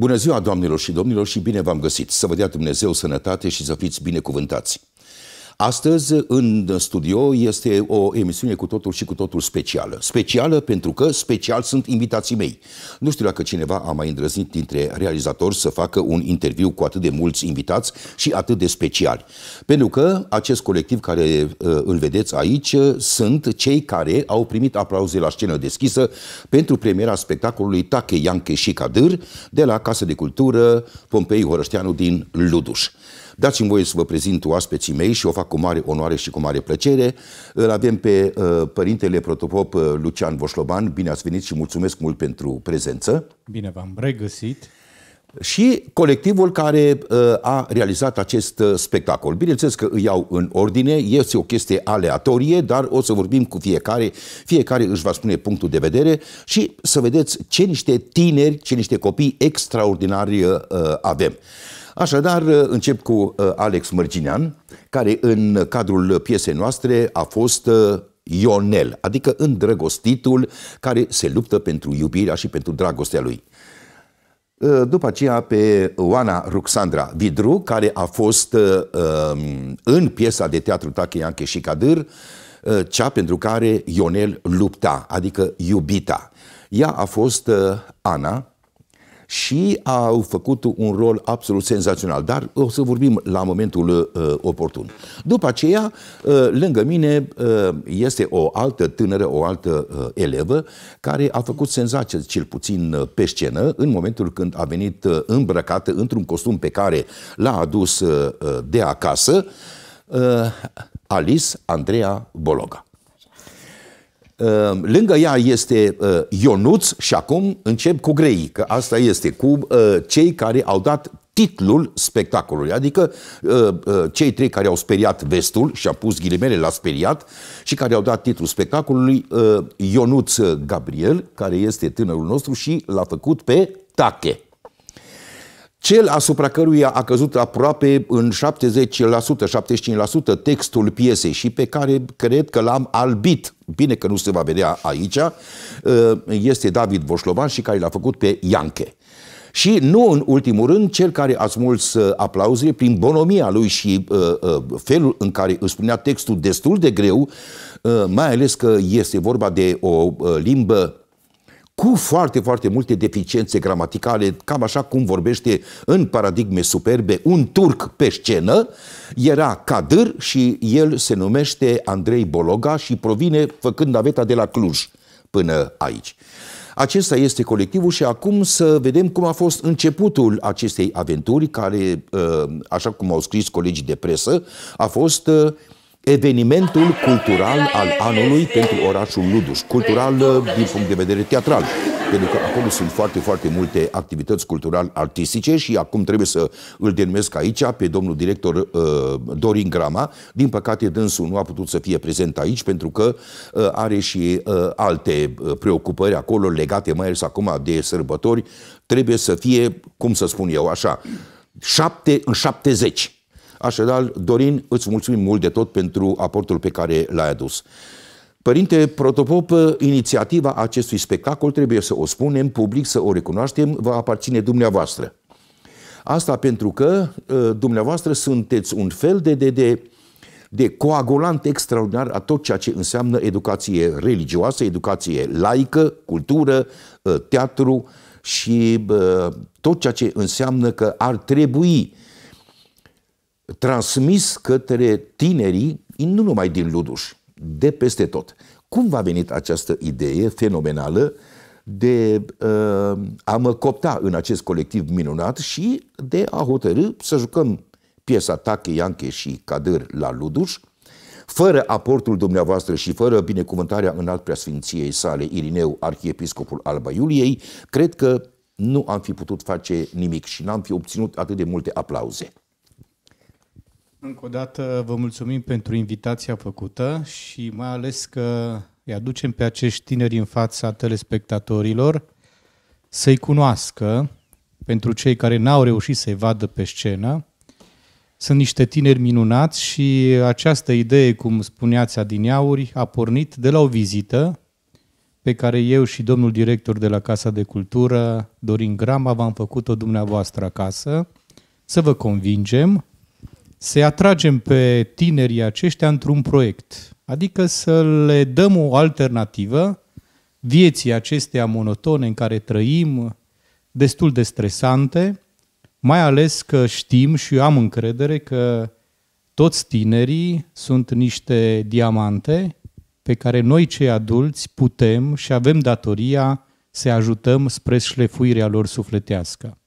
Bună ziua, doamnelor și domnilor, și bine v-am găsit! Să vă dea Dumnezeu sănătate și să fiți binecuvântați! Astăzi, în studio, este o emisiune cu totul și cu totul specială. Specială pentru că special sunt invitații mei. Nu știu dacă cineva a mai îndrăznit dintre realizatori să facă un interviu cu atât de mulți invitați și atât de speciali. Pentru că acest colectiv care uh, îl vedeți aici uh, sunt cei care au primit aplauze la scenă deschisă pentru premiera spectacolului Take Ianche și Cadâr de la Casa de Cultură Pompei Horășteanu din Luduș. Dați-mi voie să vă prezint oaspeții mei și o fac cu mare onoare și cu mare plăcere. Îl avem pe uh, părintele protopop uh, Lucian Voșloban. Bine ați venit și mulțumesc mult pentru prezență. Bine v-am regăsit și colectivul care uh, a realizat acest uh, spectacol. Bineînțeles că îi iau în ordine, este o chestie aleatorie, dar o să vorbim cu fiecare, fiecare își va spune punctul de vedere și să vedeți ce niște tineri, ce niște copii extraordinari avem. Așadar, uh, încep cu uh, Alex Mărginean, care în cadrul piesei noastre a fost uh, Ionel, adică îndrăgostitul care se luptă pentru iubirea și pentru dragostea lui. După aceea pe Oana Ruxandra Vidru, care a fost um, în piesa de teatru Tache Ianche și Cadâr, cea pentru care Ionel lupta, adică iubita. Ea a fost Ana, și au făcut un rol absolut senzațional, dar o să vorbim la momentul uh, oportun. După aceea, uh, lângă mine uh, este o altă tânără, o altă uh, elevă, care a făcut senzație, cel puțin uh, pe scenă, în momentul când a venit uh, îmbrăcată într-un costum pe care l-a adus uh, de acasă, uh, Alice Andreea Bologa. Ehm, lângă ea este eh, Ionuț și acum încep cu greii, că asta este cu eh, cei care au dat titlul spectacolului, adică eh, cei trei care au speriat vestul și a pus ghilimele la speriat și care au dat titlul spectacolului Ionuț Gabriel, care este tânărul nostru și l-a făcut pe Tache cel asupra căruia a căzut aproape în 70%, 75% textul piesei și pe care cred că l-am albit, bine că nu se va vedea aici, ă, este David Voșlovan și care l-a făcut pe Ianche. Și nu în ultimul rând, cel care a smuls ă, aplauzele prin bonomia lui și ă, felul în care își spunea textul destul de greu, mai ales că este vorba de o limbă cu foarte, foarte multe deficiențe gramaticale, cam așa cum vorbește în paradigme superbe un turc pe scenă, era Cadâr și el se numește Andrei Bologa și provine făcând naveta de la Cluj până aici. Acesta este colectivul și acum să vedem cum a fost începutul acestei aventuri care, ă, așa cum au scris colegii de presă, a fost ă, evenimentul cultural al anului pentru orașul Luduș. Cultural uh, din punct de vedere teatral, pentru că acolo sunt foarte, foarte multe activități cultural-artistice și acum trebuie să îl denumesc aici pe domnul director uh, Dorin Grama. Din păcate, dânsul nu a putut să fie prezent aici pentru că uh, are și uh, alte uh, preocupări acolo legate mai ales acum de sărbători. Trebuie să fie, cum să spun eu așa, șapte în șaptezeci. Așadar, Dorin, îți mulțumim mult de tot pentru aportul pe care l-ai adus. Părinte Protopop, inițiativa acestui spectacol, trebuie să o spunem public, să o recunoaștem, va aparține dumneavoastră. Asta pentru că ă, dumneavoastră sunteți un fel de, de, de, de coagulant extraordinar a tot ceea ce înseamnă educație religioasă, educație laică, cultură, ă, teatru și tot ceea ce înseamnă că ar trebui transmis către tinerii, nu numai din Luduș, de peste tot. Cum v-a venit această idee fenomenală de uh, a mă copta în acest colectiv minunat și de a hotărâ să jucăm piesa Tache, Ianche și Cadâr la Luduș, fără aportul dumneavoastră și fără binecuvântarea în alt preasfinției sale Irineu, arhiepiscopul Alba Iuliei, cred că nu am fi putut face nimic și n-am fi obținut atât de multe aplauze. Încă o dată vă mulțumim pentru invitația făcută și mai ales că îi aducem pe acești tineri în fața telespectatorilor să-i cunoască, pentru cei care n-au reușit să-i vadă pe scenă. Sunt niște tineri minunați și această idee, cum spuneați adineauri, a pornit de la o vizită pe care eu și domnul director de la Casa de Cultură, Dorin Grama, v-am făcut-o dumneavoastră acasă, să vă convingem să atragem pe tinerii aceștia într-un proiect, adică să le dăm o alternativă vieții acesteia monotone în care trăim, destul de stresante, mai ales că știm și eu am încredere că toți tinerii sunt niște diamante pe care noi cei adulți putem și avem datoria să ajutăm spre șlefuirea lor sufletească.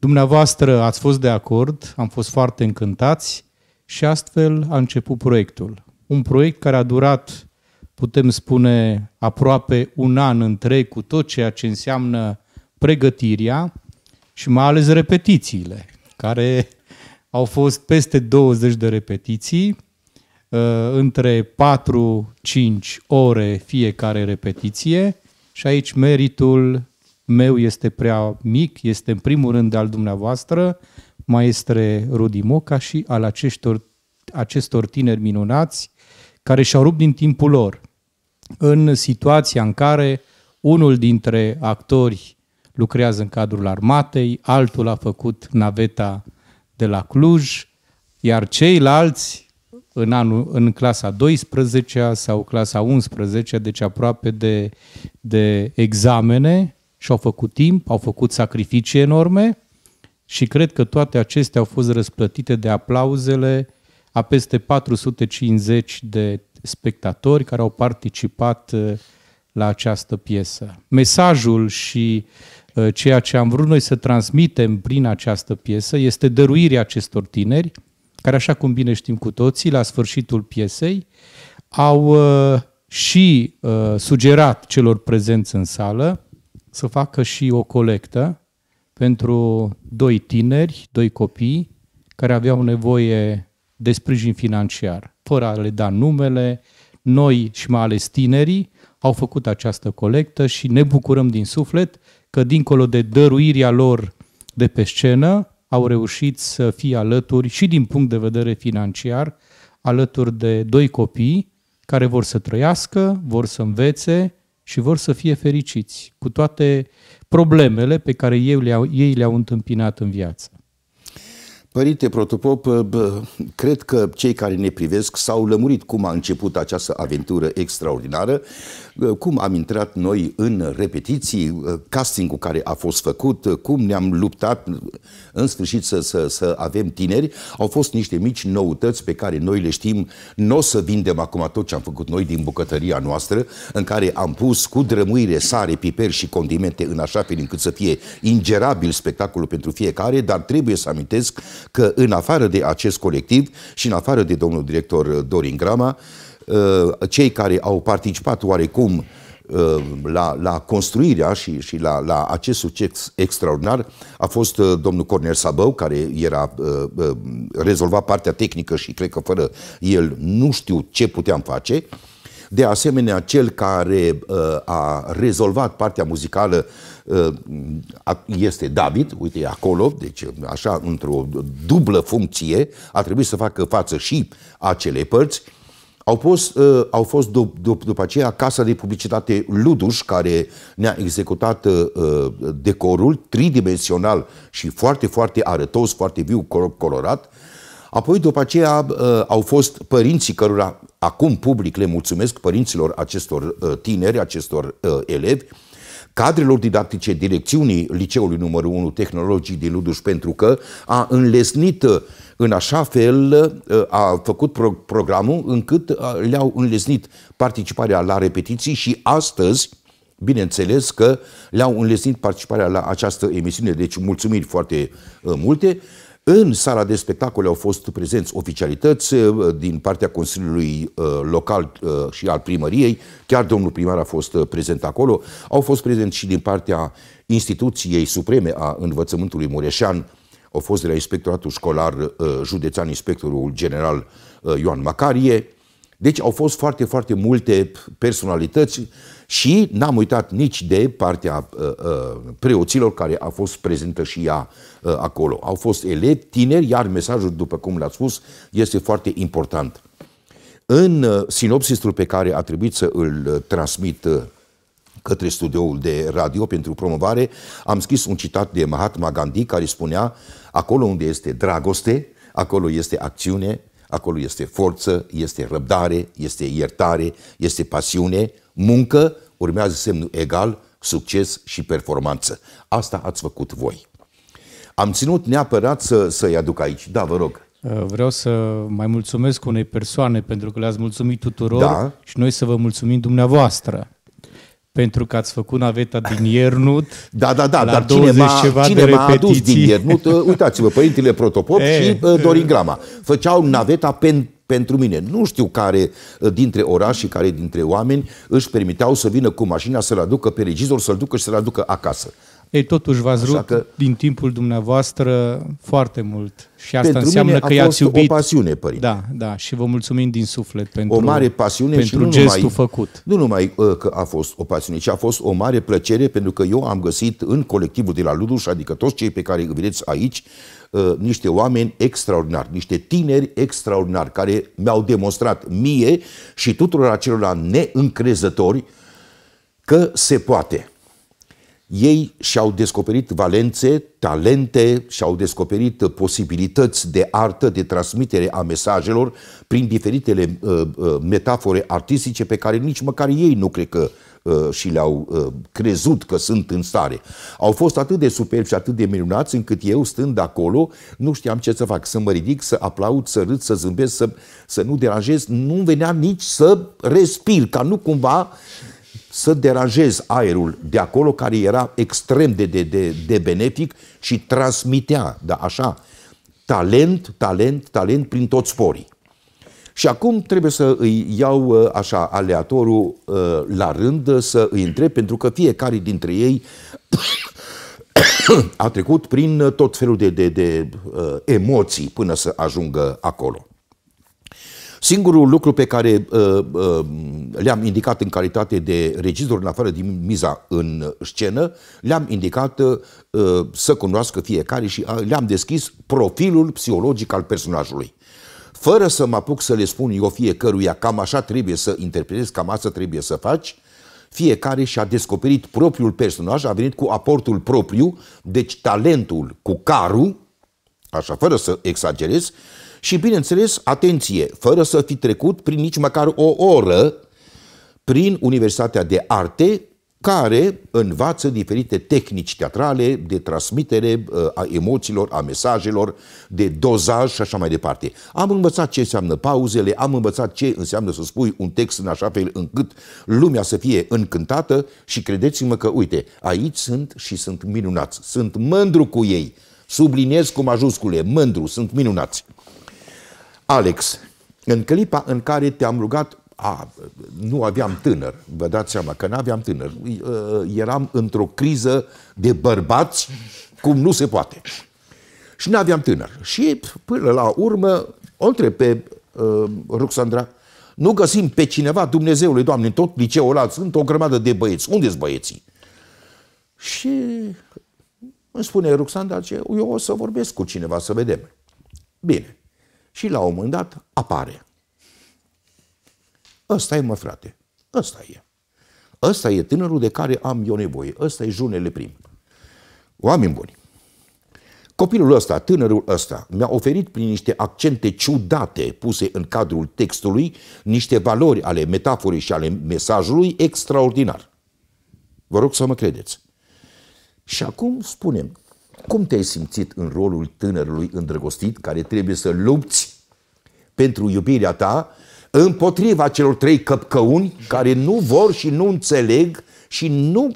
Dumneavoastră ați fost de acord, am fost foarte încântați și astfel a început proiectul. Un proiect care a durat, putem spune, aproape un an întreg cu tot ceea ce înseamnă pregătirea și mai ales repetițiile, care au fost peste 20 de repetiții, uh, între 4-5 ore fiecare repetiție și aici meritul meu este prea mic, este în primul rând al dumneavoastră, maestre Rudi Moca și al acestor, acestor tineri minunați care și-au rupt din timpul lor în situația în care unul dintre actori lucrează în cadrul armatei, altul a făcut naveta de la Cluj, iar ceilalți în, anul, în clasa 12 sau clasa 11, deci aproape de, de examene, și au făcut timp, au făcut sacrificii enorme și cred că toate acestea au fost răsplătite de aplauzele a peste 450 de spectatori care au participat uh, la această piesă. Mesajul și uh, ceea ce am vrut noi să transmitem prin această piesă este dăruirea acestor tineri, care, așa cum bine știm cu toții, la sfârșitul piesei, au uh, și sugerat celor prezenți în sală să facă și o colectă pentru doi tineri, doi copii, care aveau nevoie de sprijin financiar. Fără a le da numele, noi și mai ales tinerii au făcut această colectă și ne bucurăm din suflet că dincolo de dăruirea lor de pe scenă, au reușit să fie alături și din punct de vedere financiar, alături de doi copii care vor să trăiască, vor să învețe și vor să fie fericiți cu toate problemele pe care ei le-au, ei le-au întâmpinat în viață. Părinte Protopop, cred că cei care ne privesc s-au lămurit cum a început această aventură extraordinară. Deci, cum am intrat noi în repetiții, uh, castingul care a fost făcut, uh, cum ne-am luptat uh, în sfârșit să, să, să avem tineri, au fost niște mici noutăți pe care noi le știm. Nu o să vindem acum tot ce am făcut noi din bucătăria noastră, în care am pus cu drămâire, sare, piper și condimente în așa fel încât să fie ingerabil spectacolul pentru fiecare, dar trebuie să amintesc că în afară de acest colectiv și în afară de domnul director Dorin Grama, Uh, cei care au participat oarecum uh, la, la construirea și, și la, la acest succes extraordinar a fost uh, domnul Cornel Sabău, care era rezolvat partea tehnică și cred că fără el nu știu ce puteam face. De asemenea, cel care a rezolvat partea muzicală este David, uite, acolo, deci așa, într-o dublă funcție, a trebuit să facă față și acele părți. Au, fost, uh, au fost dup, dup, după aceea Casa de Publicitate Luduș, care ne-a executat uh, uh decorul tridimensional și foarte, foarte arătos, foarte viu, colorat. Apoi, după aceea, uh, au fost părinții cărora acum public le mulțumesc părinților acestor uh, tineri, acestor uh, elevi, cadrelor didactice direcțiunii Liceului numărul 1 Tehnologii din Luduș, pentru că a înlesnit uh, în așa fel uh, a făcut pro- programul încât uh, le-au înleznit participarea la repetiții și astăzi, bineînțeles că le-au înlesnit participarea la această emisiune, deci mulțumiri foarte uh, multe. În sala de spectacole au fost prezenți oficialități din partea Consiliului Local și al primăriei, chiar domnul primar a fost prezent acolo, au fost prezenți și din partea instituției supreme a învățământului mureșean, au fost de la inspectoratul școlar uh, județean, inspectorul general uh, Ioan Macarie. Deci au fost foarte, foarte multe personalități și n-am uitat nici de partea uh, preoților care a fost prezentă și ea acolo. Au fost elevi, tineri, iar mesajul, după cum l-ați spus, este foarte important. În sinopsisul pe care a trebuit să îl transmit către studioul de radio pentru promovare, am scris un citat de Mahatma Gandhi care spunea acolo unde este dragoste, acolo este acțiune, acolo este forță, este răbdare, este iertare, este pasiune, muncă, urmează semnul egal, succes și performanță. Asta ați făcut voi. Am ținut neapărat să, să-i aduc aici. Da, vă rog. Uh, vreau să mai mulțumesc unei persoane pentru că le-ați mulțumit tuturor da. și noi să vă mulțumim dumneavoastră pentru că ați făcut naveta din Iernut. Da, da, da, dar cine ceva de a adus din Iernut, uh, uitați-vă, Părintele Protopop e. Eh. și uh, Dorin Grama făceau naveta pentru pentru mine. Nu știu care uh, dintre oraș care dintre oameni își permiteau să vină cu mașina să-l aducă pe regizor, să-l ducă și să-l aducă acasă. Ei, totuși v-ați rupt că, din timpul dumneavoastră foarte mult și asta înseamnă că i-ați iubit. o pasiune, părinte. Da, da, și vă mulțumim din suflet pentru O mare pasiune pentru și nu gestul numai, făcut. Nu numai uh, că a fost o pasiune, ci a fost o mare plăcere pentru că eu am găsit în colectivul de la Luduș, adică toți cei pe care îi vedeți aici, uh, niște oameni extraordinari, niște tineri extraordinari care mi-au demonstrat mie și tuturor acelora neîncrezători că se poate ei și-au descoperit valențe, talente, și-au descoperit uh, posibilități de artă, de transmitere a mesajelor prin diferitele uh, uh, metafore artistice pe care nici măcar ei nu cred că uh, și le-au uh, crezut că sunt în stare. Au fost atât de superbi și atât de minunați încât eu, stând acolo, nu știam ce să fac, să mă ridic, să aplaud, să râd, să zâmbesc, să, să nu deranjez, nu venea nici să respir, ca nu cumva să deranjezi aerul de acolo, care era extrem de, de, de, de benefic și transmitea, da, așa, talent, talent, talent prin toți sporii. Și acum trebuie să îi iau ă, așa aleatorul ă, la rând ă, să îi întreb, pentru că fiecare dintre ei a trecut prin tot felul de, de, de emoții până să ajungă acolo. Singurul lucru pe care uh, uh, le-am indicat în calitate de regizor, în afară din miza în scenă, le-am indicat uh, să cunoască fiecare și uh, le-am deschis profilul psihologic al personajului fără să mă apuc să le spun eu fiecăruia cam așa trebuie să interpretezi, cam asta trebuie să faci, fiecare și-a descoperit propriul personaj, a venit cu aportul propriu, deci talentul cu carul, așa fără să exagerez, și, bineînțeles, atenție, fără să fi trecut prin nici măcar o oră prin Universitatea de Arte, care învață diferite tehnici teatrale de transmitere uh, a emoțiilor, a mesajelor, de dozaj și așa mai departe. Am învățat ce înseamnă pauzele, am învățat ce înseamnă să spui un text în așa fel încât lumea să fie încântată și credeți-mă că, uite, aici sunt și sunt minunați. Sunt mândru cu ei. Subliniez cu majuscule, mândru, sunt minunați. Alex, în clipa în care te-am rugat, a, nu aveam tânăr, vă dați seama că nu aveam tânăr, ă, eram într-o criză de bărbați cum nu se poate. Și nu aveam tânăr. Și până la urmă o întreb pe uh, Ruxandra, nu găsim pe cineva, Dumnezeului Doamne, în tot liceul ăla sunt o grămadă de băieți. Unde-s băieții? Și îmi spune Ruxandra, eu o să vorbesc cu cineva, să vedem. Bine și la un moment dat apare. Ăsta e, mă, frate. Ăsta e. Ăsta e tânărul de care am eu nevoie. Ăsta e junele prim. Oameni buni, copilul ăsta, tânărul ăsta, mi-a oferit prin niște accente ciudate puse în cadrul textului niște valori ale metaforei și ale mesajului extraordinar. Vă rog să mă credeți. Și acum spunem, cum te-ai simțit în rolul tânărului îndrăgostit care trebuie să lupți pentru iubirea ta împotriva celor trei căpcăuni care nu vor și nu înțeleg și nu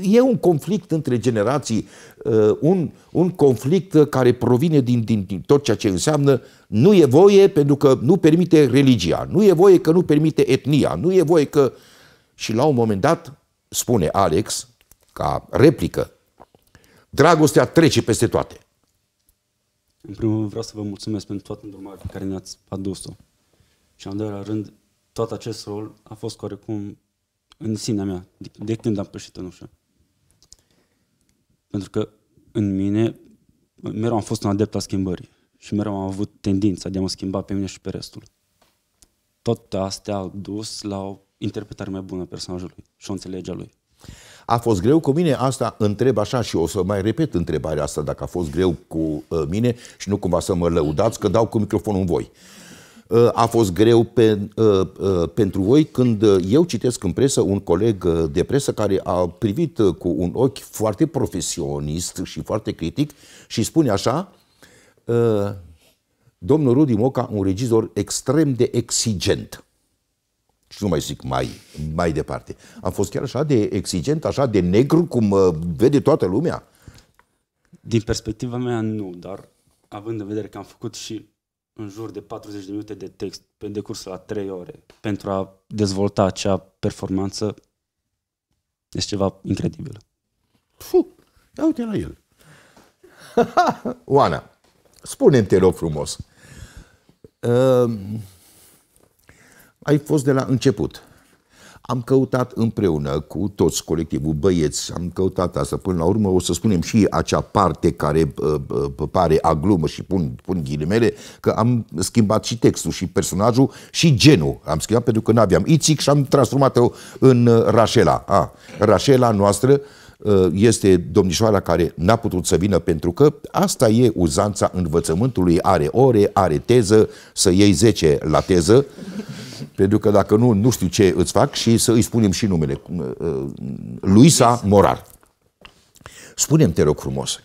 e un conflict între generații, uh, un, un conflict care provine din, din, din tot ceea ce înseamnă nu e voie pentru că nu permite religia, nu e voie că nu permite etnia, nu e voie că... Și la un moment dat, spune Alex, ca replică Dragostea trece peste toate. În primul rând vreau să vă mulțumesc pentru toată îndrumarea pe care ne-ați adus-o. Și în al doilea rând, tot acest rol a fost oarecum în sinea mea, de, de când am pășit în ușă. Pentru că în mine mereu am fost un adept al schimbării și mereu am avut tendința de a mă schimba pe mine și pe restul. Tot astea au dus la o interpretare mai bună a personajului și o înțelegere a lui. A fost greu cu mine, asta întreb așa și o să mai repet întrebarea asta dacă a fost greu cu uh, mine și nu cumva să mă lăudați că dau cu microfonul în voi. Uh, a fost greu pe, uh, pentru voi când eu citesc în presă un coleg de presă care a privit cu un ochi foarte profesionist și foarte critic și spune așa, domnul Rudi Moca, un regizor extrem de exigent. Și nu mai zic mai, mai departe. Am fost chiar așa de exigent, așa de negru, cum uh, vede toată lumea? Din perspectiva mea, nu, dar având în vedere că am făcut și în jur de 40 de minute de text pe decurs la 3 ore pentru a dezvolta acea performanță, este ceva incredibil. Fu, ia uite la el. Oana, spune-mi, te rog frumos, uh, ai fost de la început. Am căutat împreună cu toți colectivul băieți, am căutat asta. Până la urmă o să spunem și acea parte care uh, uh pare glumă și pun, pun ghilimele, că am schimbat și textul și personajul și genul. Am schimbat pentru că n-aveam Ițic și am transformat-o în uh, Rașela. A, Rașela noastră uh, Uh, este domnișoara care n-a putut să vină pentru că asta e uzanța învățământului, are ore, are teză, să iei 10 la teză, pentru că dacă nu, nu știu ce îți fac și să îi spunem și numele. Uh, uh, Luisa Morar. Spunem te rog frumos,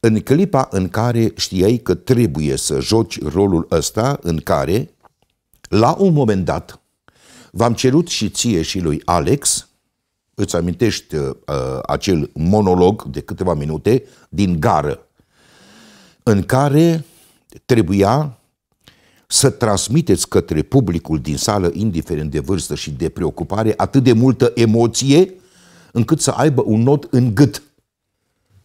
în clipa în care știai că trebuie să joci rolul ăsta, în care, la un moment dat, v-am cerut și ție și lui Alex îți amintești uh, uh, acel monolog de câteva minute din gară, în care trebuia să transmiteți către publicul din sală, indiferent de vârstă și de preocupare, atât de multă emoție, încât să aibă un nod în gât.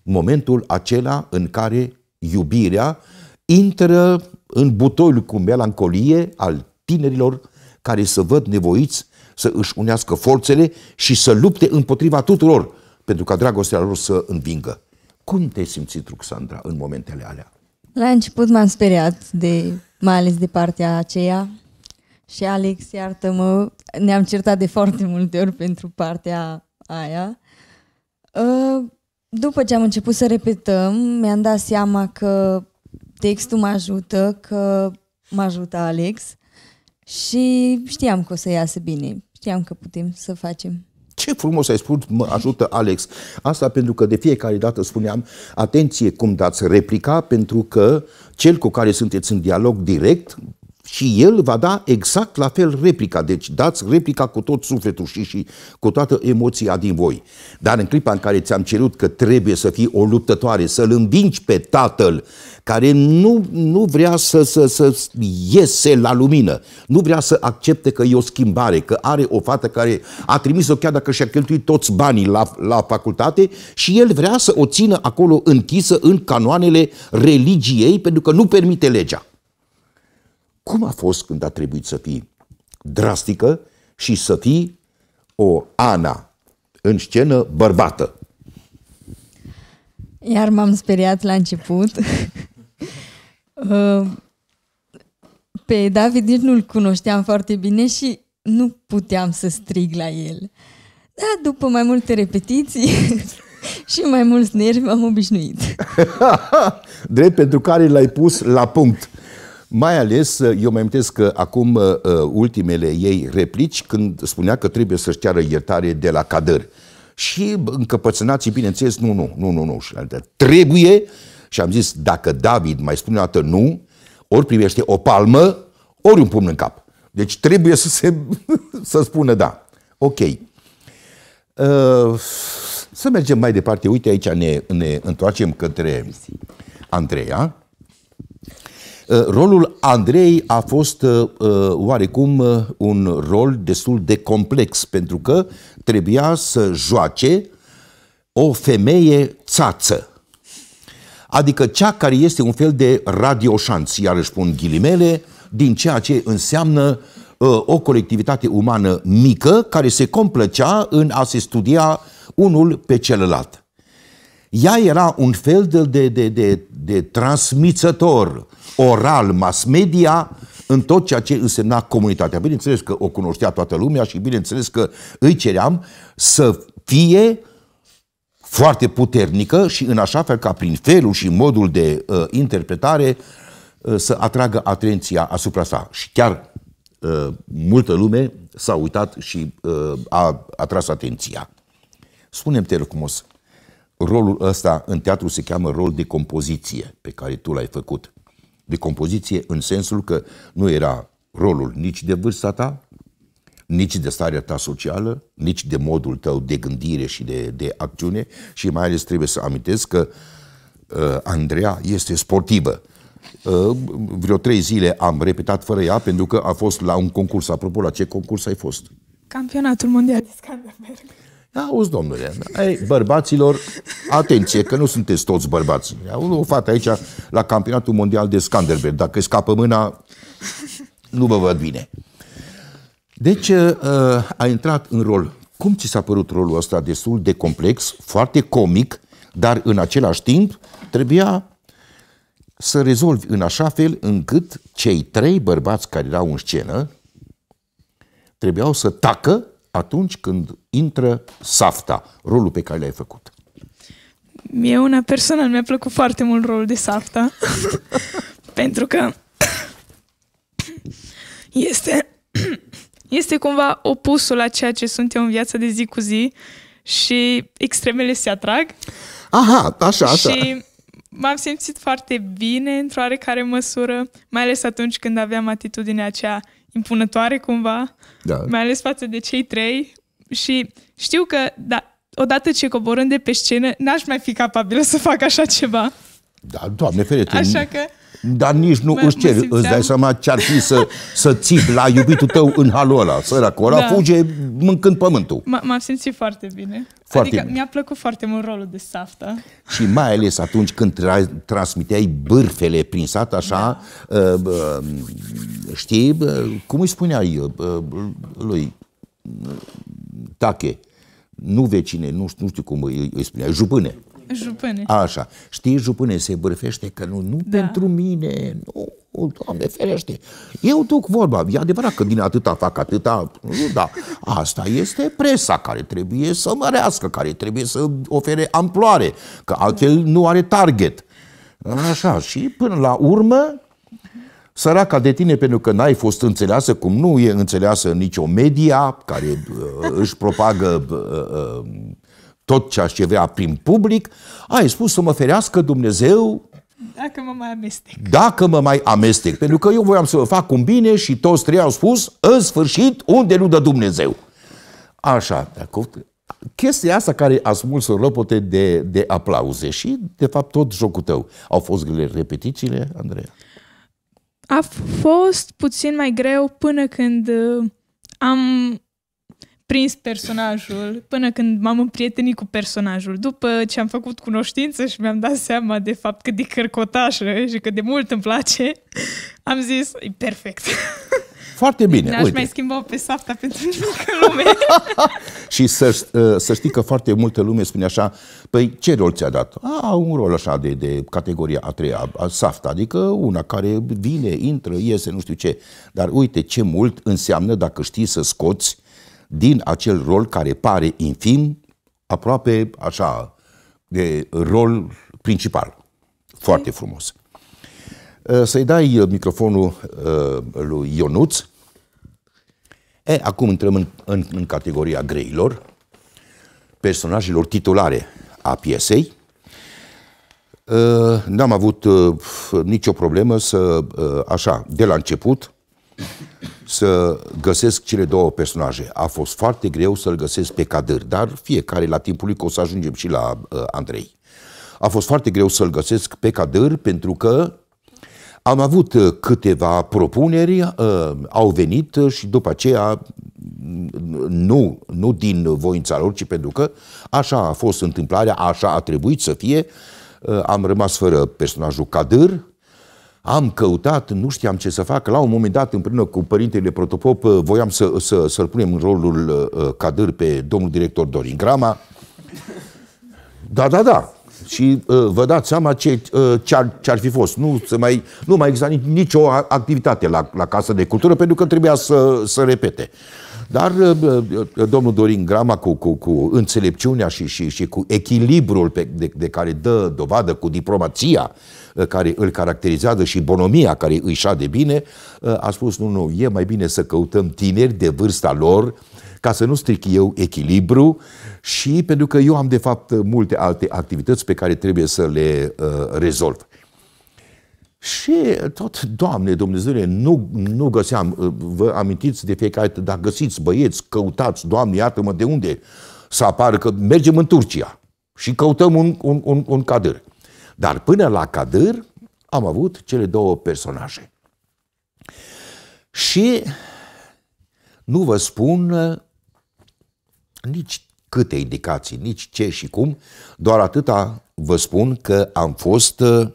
Momentul acela în care iubirea intră în butoiul cu melancolie al tinerilor care se văd nevoiți să își unească forțele și să lupte împotriva tuturor, pentru ca dragostea lor să învingă. Cum te-ai simțit, Ruxandra, în momentele alea? La început m-am speriat, de, mai ales de partea aceea. Și Alex, iartă-mă, ne-am certat de foarte multe ori pentru partea aia. Ă, după ce am început să repetăm, mi-am dat seama că textul mă ajută, că mă ajută Alex și știam că o să iasă bine știam că putem să facem. Ce frumos ai spus, mă ajută Alex. Asta pentru că de fiecare dată spuneam, atenție cum dați replica, pentru că cel cu care sunteți în dialog direct și el va da exact la fel replica. Deci dați replica cu tot sufletul și, și cu toată emoția din voi. Dar în clipa în care ți-am cerut că trebuie să fii o luptătoare, să-l învingi pe tatăl care nu, nu vrea să, să, să iese la lumină, nu vrea să accepte că e o schimbare, că are o fată care a trimis-o chiar dacă și-a cheltuit toți banii la, la facultate și el vrea să o țină acolo închisă în canoanele religiei pentru că nu permite legea cum a fost când a trebuit să fii drastică și să fii o Ana în scenă bărbată. Iar m-am speriat la început. Uh, pe David nici nu-l cunoșteam foarte bine și nu puteam să strig la el. Dar după mai multe repetiții și mai mulți nervi m-am obișnuit. Drept pentru care l-ai pus la punct. Mai ales, uh, eu mă amintesc că acum uh, uh, ultimele ei replici, când spunea că trebuie să-și ceară iertare de la cadări. Și încăpățânații, bineînțeles, nu, nu, nu, nu, nu. Trebuie, și am zis, dacă David mai spune o dată nu, ori primește o palmă, ori un pumn în cap. Deci trebuie să se să spună da. Ok. Să mergem mai departe. Uite, aici ne, ne întoarcem către Andreea. Eh, rolul Andrei a fost eh, eh, oarecum un rol destul de complex, pentru că trebuia să joace o femeie țață, adică cea care este un fel de radioșanț, iarăși pun ghilimele, din ceea ce înseamnă o colectivitate umană mică care se complăcea în a se studia unul pe celălalt. Ea era un fel de, de, de, de, de transmițător oral mass media în tot ceea ce însemna comunitatea. Bineînțeles că o cunoștea toată lumea și bineînțeles că îi ceream să fie foarte puternică și în așa fel ca prin felul și modul de uh, interpretare uh, să atragă atenția asupra sa. Și chiar uh, multă lume s-a uitat și uh, a atras atenția. Spune-mi, te rog rolul ăsta în teatru se cheamă rol de compoziție pe care tu l-ai făcut. De compoziție în sensul că nu era rolul nici de vârsta ta, nici de starea ta socială, nici de modul tău de gândire și de, de acțiune și mai ales trebuie să amintesc că uh, Andreea este sportivă. Uh, vreo trei zile am repetat fără ea pentru că a fost la un concurs. Apropo, la ce concurs ai fost? Campionatul Mondial de Skanderberg. Da, auzi, domnule, ai, bărbaților, atenție, că nu sunteți toți bărbați. Au o fată aici la campionatul mondial de Scanderberg, dacă scapă mâna, nu vă văd bine. Deci uh, a intrat în rol. Cum ți s-a părut rolul ăsta destul de complex, foarte comic, dar în același timp trebuia să rezolvi în așa fel încât cei trei bărbați care erau în scenă trebuiau să tacă atunci când intră safta, rolul pe care l-ai făcut? Mie una personal mi-a plăcut foarte mult rolul de safta, pentru că este, este cumva opusul la ceea ce sunt eu în viața de zi cu zi și extremele se atrag. Aha, așa, așa. Și m-am simțit foarte bine într-o oarecare măsură, mai ales atunci când aveam atitudinea aceea impunătoare cumva, da. mai ales față de cei trei. Și știu că, da, odată ce coborând de pe scenă, n-aș mai fi capabilă să fac așa ceva. Da, doamne ferește. Așa că... Dar nici nu mă, își ceri, simțeam... îți dai seama ce-ar fi să, să ții la iubitul tău în halul ăla. Săracul ăla da. fuge mâncând pământul. M-am simțit foarte bine. Foarte adică bine. mi-a plăcut foarte mult rolul de safta. Și mai ales atunci când tra- transmiteai bârfele prin sat, așa, da. uh, uh, știi, uh, cum îi spuneai uh, lui ă, Tache, nu vecine, nu știu, nu știu cum îi, îi spunea, jupâne. Jupâne. Așa. Știi, jupâne se bârfește că nu, nu da. pentru mine, nu, o, Doamne ferește. Eu duc vorba, e adevărat că din atâta fac atâta, nu, da. Asta este presa care trebuie să mărească, care trebuie să ofere amploare, că altfel nu are target. Așa, și până la urmă, Săraca de tine, pentru că n-ai fost înțeleasă, cum nu e înțeleasă nicio media care uh, își propagă uh, uh, tot ce aș vrea prin public, ai spus să mă ferească Dumnezeu dacă mă mai amestec. Dacă mă mai amestec. Pentru că eu voiam să vă fac un bine și toți trei au spus, în sfârșit, unde nu dă Dumnezeu. Așa, acum, chestia asta care a smuls în lopote de, de aplauze și, de fapt, tot jocul tău. Au fost grele repetițiile, Andreea? A fost puțin mai greu până când uh, am prins personajul până când m-am împrietenit cu personajul. După ce am făcut cunoștință și mi-am dat seama de fapt că de cărcotașă și că de mult îmi place, am zis, e perfect. Foarte bine. N-aș uite. mai schimba pe safta pentru nicio lume. și să, uh, să știi că foarte multă lume spune așa, păi ce rol ți-a dat? A, un rol așa de, de categoria a treia, a safta, adică una care vine, intră, iese, nu știu ce. Dar uite ce mult înseamnă dacă știi să scoți din acel rol care pare infim, aproape așa, de rol principal. Foarte frumos. Uh, să-i dai uh, microfonul uh, lui Ionuț. E, acum intrăm în, în, în categoria greilor, personajelor titulare a piesei. N-am avut nicio problemă să, așa, de la început, să găsesc cele două personaje. A fost foarte greu să-l găsesc pe Cadâr, dar fiecare la timpul lui, că o să ajungem și la uh, Andrei. A fost foarte greu să-l găsesc pe Cadâr pentru că am avut uh, câteva propuneri, uh, au venit uh, și după aceea, mm, nu, nu din voința lor, ci pentru că așa a fost întâmplarea, așa a trebuit să fie, uh, am rămas fără personajul Cadâr, am căutat, nu știam ce să fac. La un moment dat, împreună cu părintele Protopop, uh, voiam să, să, să-l punem în rolul uh, uh, cadâr pe domnul director Dorin Grama. Da, da, da. Și uh, vă dați seama ce, uh, ce-ar, ce-ar fi fost. Nu, se mai, nu mai exista nicio activitate la, la Casa de Cultură, pentru că trebuia să, să repete. Dar uh, domnul Dorin Grama, cu, cu, cu înțelepciunea și, și, și cu echilibrul pe, de, de care dă dovadă, cu diplomația, uh, Eh, care îl caracterizează și bonomia care îi șade bine, eh, a spus, nu, nu, e mai bine să căutăm tineri de vârsta lor, ca să nu stric eu echilibru și pentru că eu am de fapt multe alte activități pe care trebuie să le uh, rezolv. Și tot, Doamne Dumnezeule, nu, nu găseam, vă amintiți de fiecare dată, dacă găsiți băieți, căutați, Doamne, iată-mă de unde să apară, că mergem în Turcia și căutăm un, un, un, un Uh, dar până la Cadâr am avut cele două personaje. Și nu vă spun uh, nici câte indicații, nici ce și cum, doar atâta vă spun că am fost uh,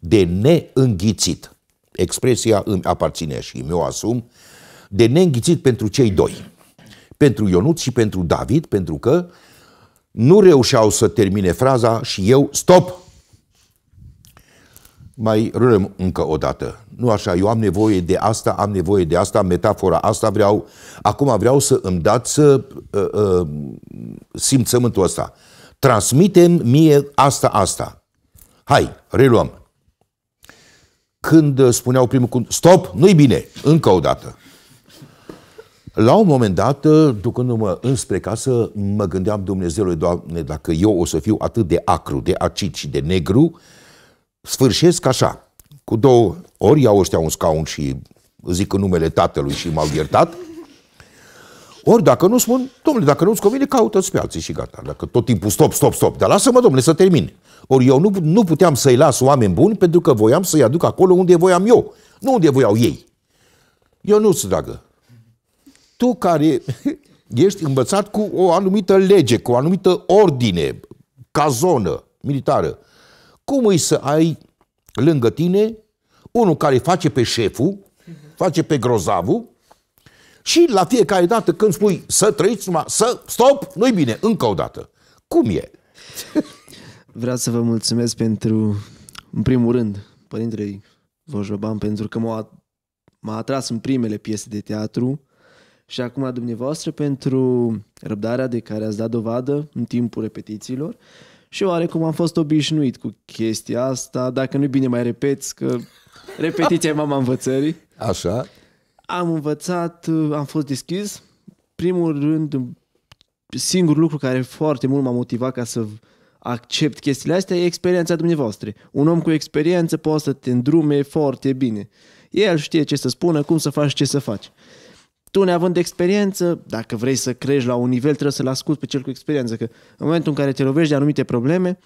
de neînghițit. Expresia îmi aparține și mi-o asum, de neînghițit pentru cei doi. Pentru Ionut și pentru David, pentru că uh, nu reușeau să termine fraza și eu, stop! Mai râdem încă o dată. Nu așa, eu am nevoie de asta, am nevoie de asta, metafora asta vreau. Acum vreau să îmi dați uh, uh, simțământul ăsta. Transmitem mie asta, asta. Hai, reluăm. Când ă, spuneau primul cuvânt, stop, nu-i bine, încă o dată. La un moment dat, uh, ducându-mă înspre casă, mă gândeam, Dumnezeule, Doamne, dacă eu o să fiu atât de acru, de acid și de negru, sfârșesc așa. Cu două ori iau ăștia un scaun și zic în numele tatălui și m-au iertat, ori dacă nu spun, domnule, dacă nu-ți convine, caută-ți pe alții și gata. Dacă tot timpul stop, stop, stop, dar lasă-mă, domnule, să termin. Ori eu nu, nu puteam să-i las oameni buni pentru că voiam să-i aduc acolo unde voiam eu, nu unde voiau ei. Eu nu-ți, dragă, tu care ești învățat cu o anumită lege, cu o anumită ordine, zonă militară, cum îi să ai lângă tine unul care face pe șeful, face pe grozavul și la fiecare dată când spui să trăiți numai, să stop, nu-i bine, încă o dată. Cum e? Vreau să vă mulțumesc pentru, în primul rând, părintele Vojoban, pentru că m-a, m-a atras în primele piese de teatru și acum dumneavoastră pentru răbdarea de care ați dat dovadă în timpul repetițiilor și oarecum am fost obișnuit cu chestia asta, dacă nu-i bine mai repeți, că repetiția e mama învățării. Așa. Am învățat, am fost deschis. Primul rând, singurul lucru care foarte mult m-a motivat ca să accept chestiile astea e experiența dumneavoastră. Un om cu experiență poate să te îndrume foarte bine. El știe ce să spună, cum să faci, ce să faci tu neavând experiență, dacă vrei să crești la un nivel, trebuie să-l asculti pe cel cu experiență, că în momentul în care te lovești de anumite probleme,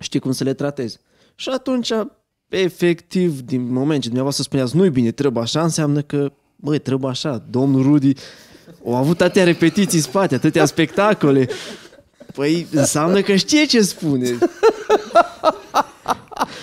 știi cum să le tratezi. Și atunci, efectiv, din moment ce dumneavoastră spuneați nu-i bine, trebuie așa, înseamnă că, băi, trebuie așa, domnul Rudi, au avut atâtea repetiții în spate, atâtea spectacole, Păi înseamnă că știe ce spune.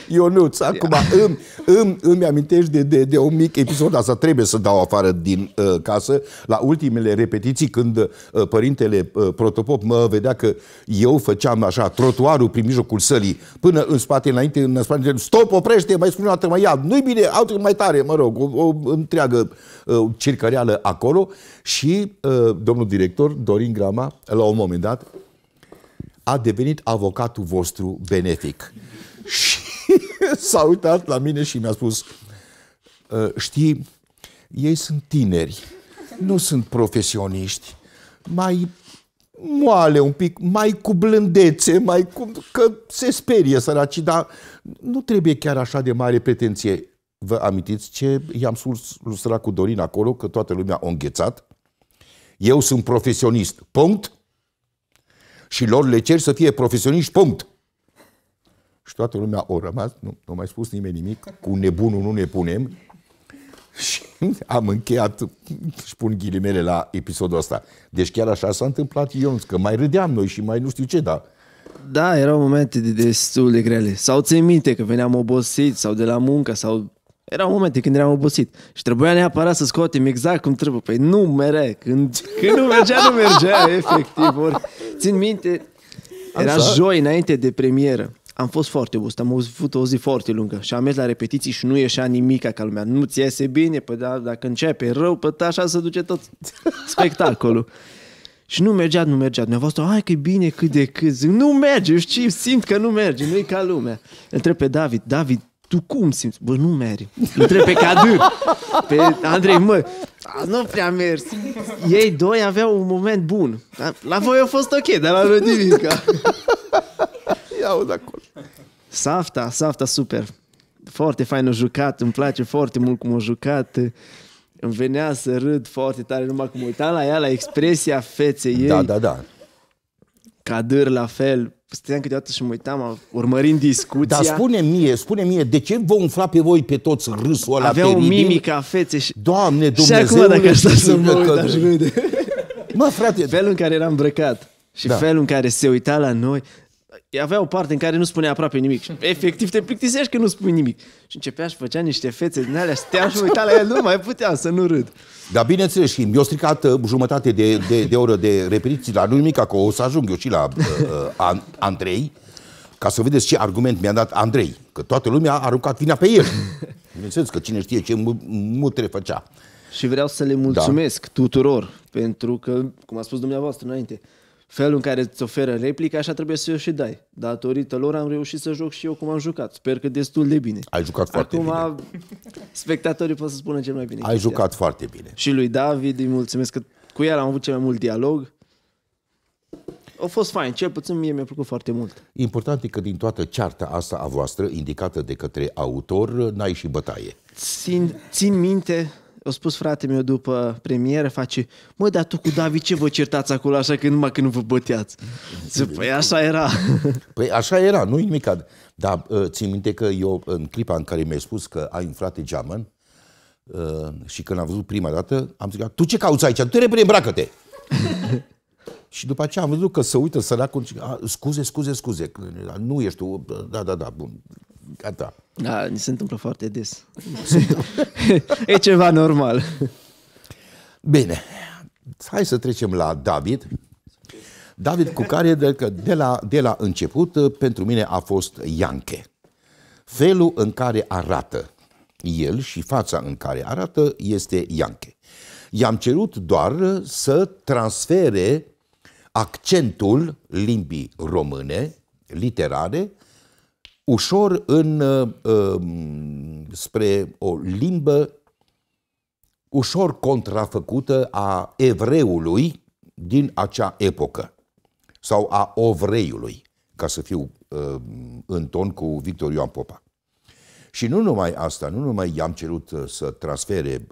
Ionuț, acum îmi, îmi, îmi amintești de, de, de un mic episod, asta trebuie să dau afară din uh, casă, la ultimele repetiții când uh, părintele uh, Protopop mă vedea că eu făceam așa trotuarul prin mijlocul sălii, până în spate, înainte, în spate, stop, oprește, mai spune o dată, mai ia, nu-i bine, altul mai tare, mă rog, o, o întreagă uh, circăreală acolo și uh, domnul director Dorin Grama, la un moment dat, a devenit avocatul vostru benefic. Și s-a uitat la mine și mi-a spus, ă, știi, ei sunt tineri, nu sunt profesioniști, mai moale un pic, mai cu blândețe, mai cu... că se sperie săracii, dar nu trebuie chiar așa de mare pretenție. Vă amintiți ce i-am spus, cu Dorin acolo, că toată lumea a înghețat? Eu sunt profesionist, punct și lor le cer să fie profesioniști, punct. Și toată lumea o rămas, nu, nu mai spus nimeni nimic, cu nebunul nu ne punem. Și am încheiat, își pun ghilimele la episodul ăsta. Deci chiar așa s-a întâmplat Ionț, că mai râdeam noi și mai nu știu ce, dar... Da, erau momente de destul de grele. Sau ți minte că veneam obosit, sau de la muncă, sau erau momente când eram obosit și trebuia neapărat să scoatem exact cum trebuie. Păi nu mere, când, când nu mergea, nu mergea, efectiv. Ori, țin minte, era Așa? joi înainte de premieră. Am fost foarte obosit, am avut o zi foarte lungă și am mers la repetiții și nu ieșea nimic ca lumea. Nu ți iese bine, păi da, dacă începe rău, păi așa se duce tot spectacolul. Și nu mergea, nu mergea. Dumneavoastră, ai că e bine cât de cât. Zic, nu merge, eu știu, simt că nu merge, nu e ca lumea. Îl pe David, David, tu cum simți? Bă, nu merge. Întreb pe Cadu, pe Andrei, mă, a, nu prea mers. Ei doi aveau un moment bun. La, la voi a fost ok, dar la Rodivica. Ia de acolo. Safta, Safta, super. Foarte fain a jucat, îmi place foarte mult cum a jucat. Îmi venea să râd foarte tare numai cum uitam la ea, la expresia feței da, ei. Da, da, da. Cadâr la fel, stăteam câteodată și mă uitam, urmărind discuția. Dar spune mie, spune mie, de ce vă umfla pe voi pe toți râsul ăla Avea o mimică feței și... Doamne, Dumnezeu. Și acum dacă să mă uit, că... aș râde. Mă, frate! Felul în care eram îmbrăcat și da. felul în care se uita la noi, avea o parte în care nu spunea aproape nimic. Și efectiv te plictisești că nu spui nimic. Și începea și făcea niște fețe din alea, stăteam și uita la el, nu mai putea să nu râd. Dar bineînțeles, și eu stricat uh, jumătate de, de, de oră de repetiții la nu nimic, că o să ajung eu și la uh, uh Andrei, ca să vedeți ce argument mi-a dat Andrei, că toată lumea a aruncat vina pe el. Bineînțeles că cine știe ce mutre făcea. Și vreau să le mulțumesc da. tuturor, pentru că, cum a spus dumneavoastră înainte, uh, felul în care îți oferă replica, așa trebuie să o și dai. Datorită lor am reușit să joc și eu cum am jucat. Sper că destul de bine. Ai jucat foarte Acum, bine. Acum spectatorii pot să spună cel mai bine. Ai jucat asta. foarte bine. Și lui David îi mulțumesc că cu el am avut cel mai mult dialog. A fost fain, cel puțin mie mi-a plăcut foarte mult. Important e că din toată cearta asta a voastră, indicată de către autor, n-ai și bătaie. Țin, țin minte a spus frate meu după premieră, face, mă, dar tu cu David ce vă certați acolo așa că numai când vă băteați? Zic, păi așa era. Păi așa era, nu-i nimic. Dar ă, țin minte că eu, în clipa în care mi-ai spus că ai frate geamăn, ă, și când am văzut prima dată, am zis, tu ce cauți aici? Tu repede îmbracă-te! și după aceea am văzut că se uită săracul și scuze, scuze, scuze, nu ești tu, da, da, da, bun. Gata. Da, ni se întâmplă foarte des. e ceva normal. Bine, hai să trecem la David. David cu care de, de, la, de la început pentru mine a fost Ianche. Felul în care arată el și fața în care arată este Ianche. I-am cerut doar să transfere accentul limbii române, literare, ușor în, uh, uh, spre o limbă ușor contrafăcută a evreului din acea epocă sau a ovreiului, ca să fiu uh, în ton cu Victor Ioan Popa. Și nu numai asta, nu numai i-am cerut să transfere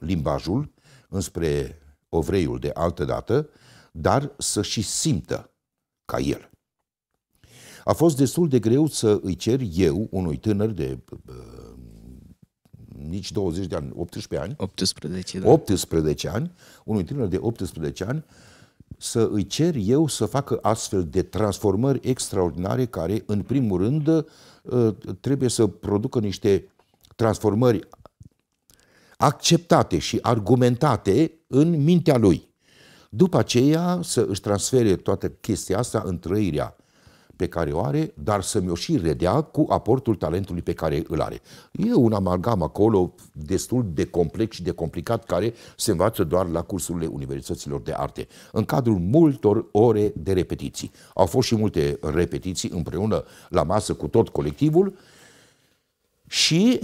limbajul înspre ovreiul de altă dată, dar să și simtă ca el. A fost destul de greu să îi cer eu, unui tânăr de uh, nici 20 de ani, 18 ani. 18, da. 18 ani, unui tânăr de 18 ani, să îi cer eu să facă astfel de transformări extraordinare care, în primul rând, uh, trebuie să producă niște transformări acceptate și argumentate în mintea lui. După aceea să își transfere toată chestia asta în trăirea pe care o are, dar să mi-o și redea cu aportul talentului pe care îl are. E un amalgam acolo destul de complex și de complicat care se învață doar la cursurile universităților de arte, în cadrul multor ore de repetiții. Au fost și multe repetiții împreună la masă cu tot colectivul și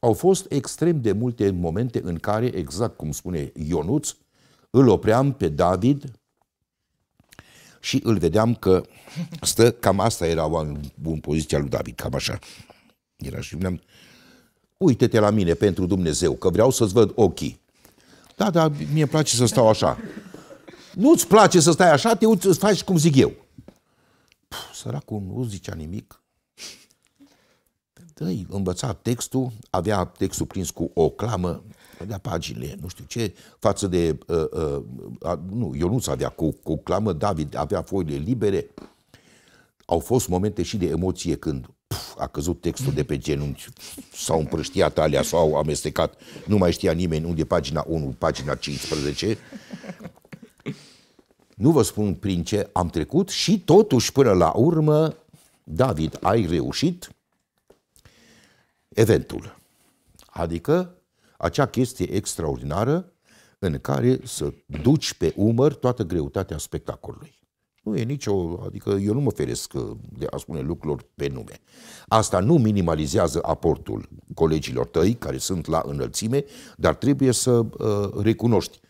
au fost extrem de multe momente în care, exact cum spune Ionuț, îl opream pe David și îl vedeam că stă, cam asta era în poziția lui David, cam așa. Era și vedeam, uite-te la mine pentru Dumnezeu, că vreau să-ți văd ochii. Da, da, mie place să stau așa. Nu-ți place să stai așa, te uiți, îți faci cum zic eu. Puh, săracul nu zicea nimic. Dăi, învăța textul, avea textul prins cu o clamă, avea pagile, nu știu ce, față de... Uh, uh, uh, nu, Ionuț avea cu, cu clamă, David avea foile libere. Au fost momente și de emoție când puf, a căzut textul de pe genunchi, s-au împrăștiat alea, s-au amestecat, nu mai știa nimeni unde pagina 1, pagina 15. Nu vă spun prin ce am trecut și totuși până la urmă, David, ai reușit eventul. Adică acea chestie extraordinară în care să duci pe umăr toată greutatea spectacolului. Nu e nicio, adică eu nu mă feresc uh, de a spune lucruri pe nume. Asta nu minimalizează aportul colegilor tăi care sunt la înălțime, dar trebuie să uh, recunoști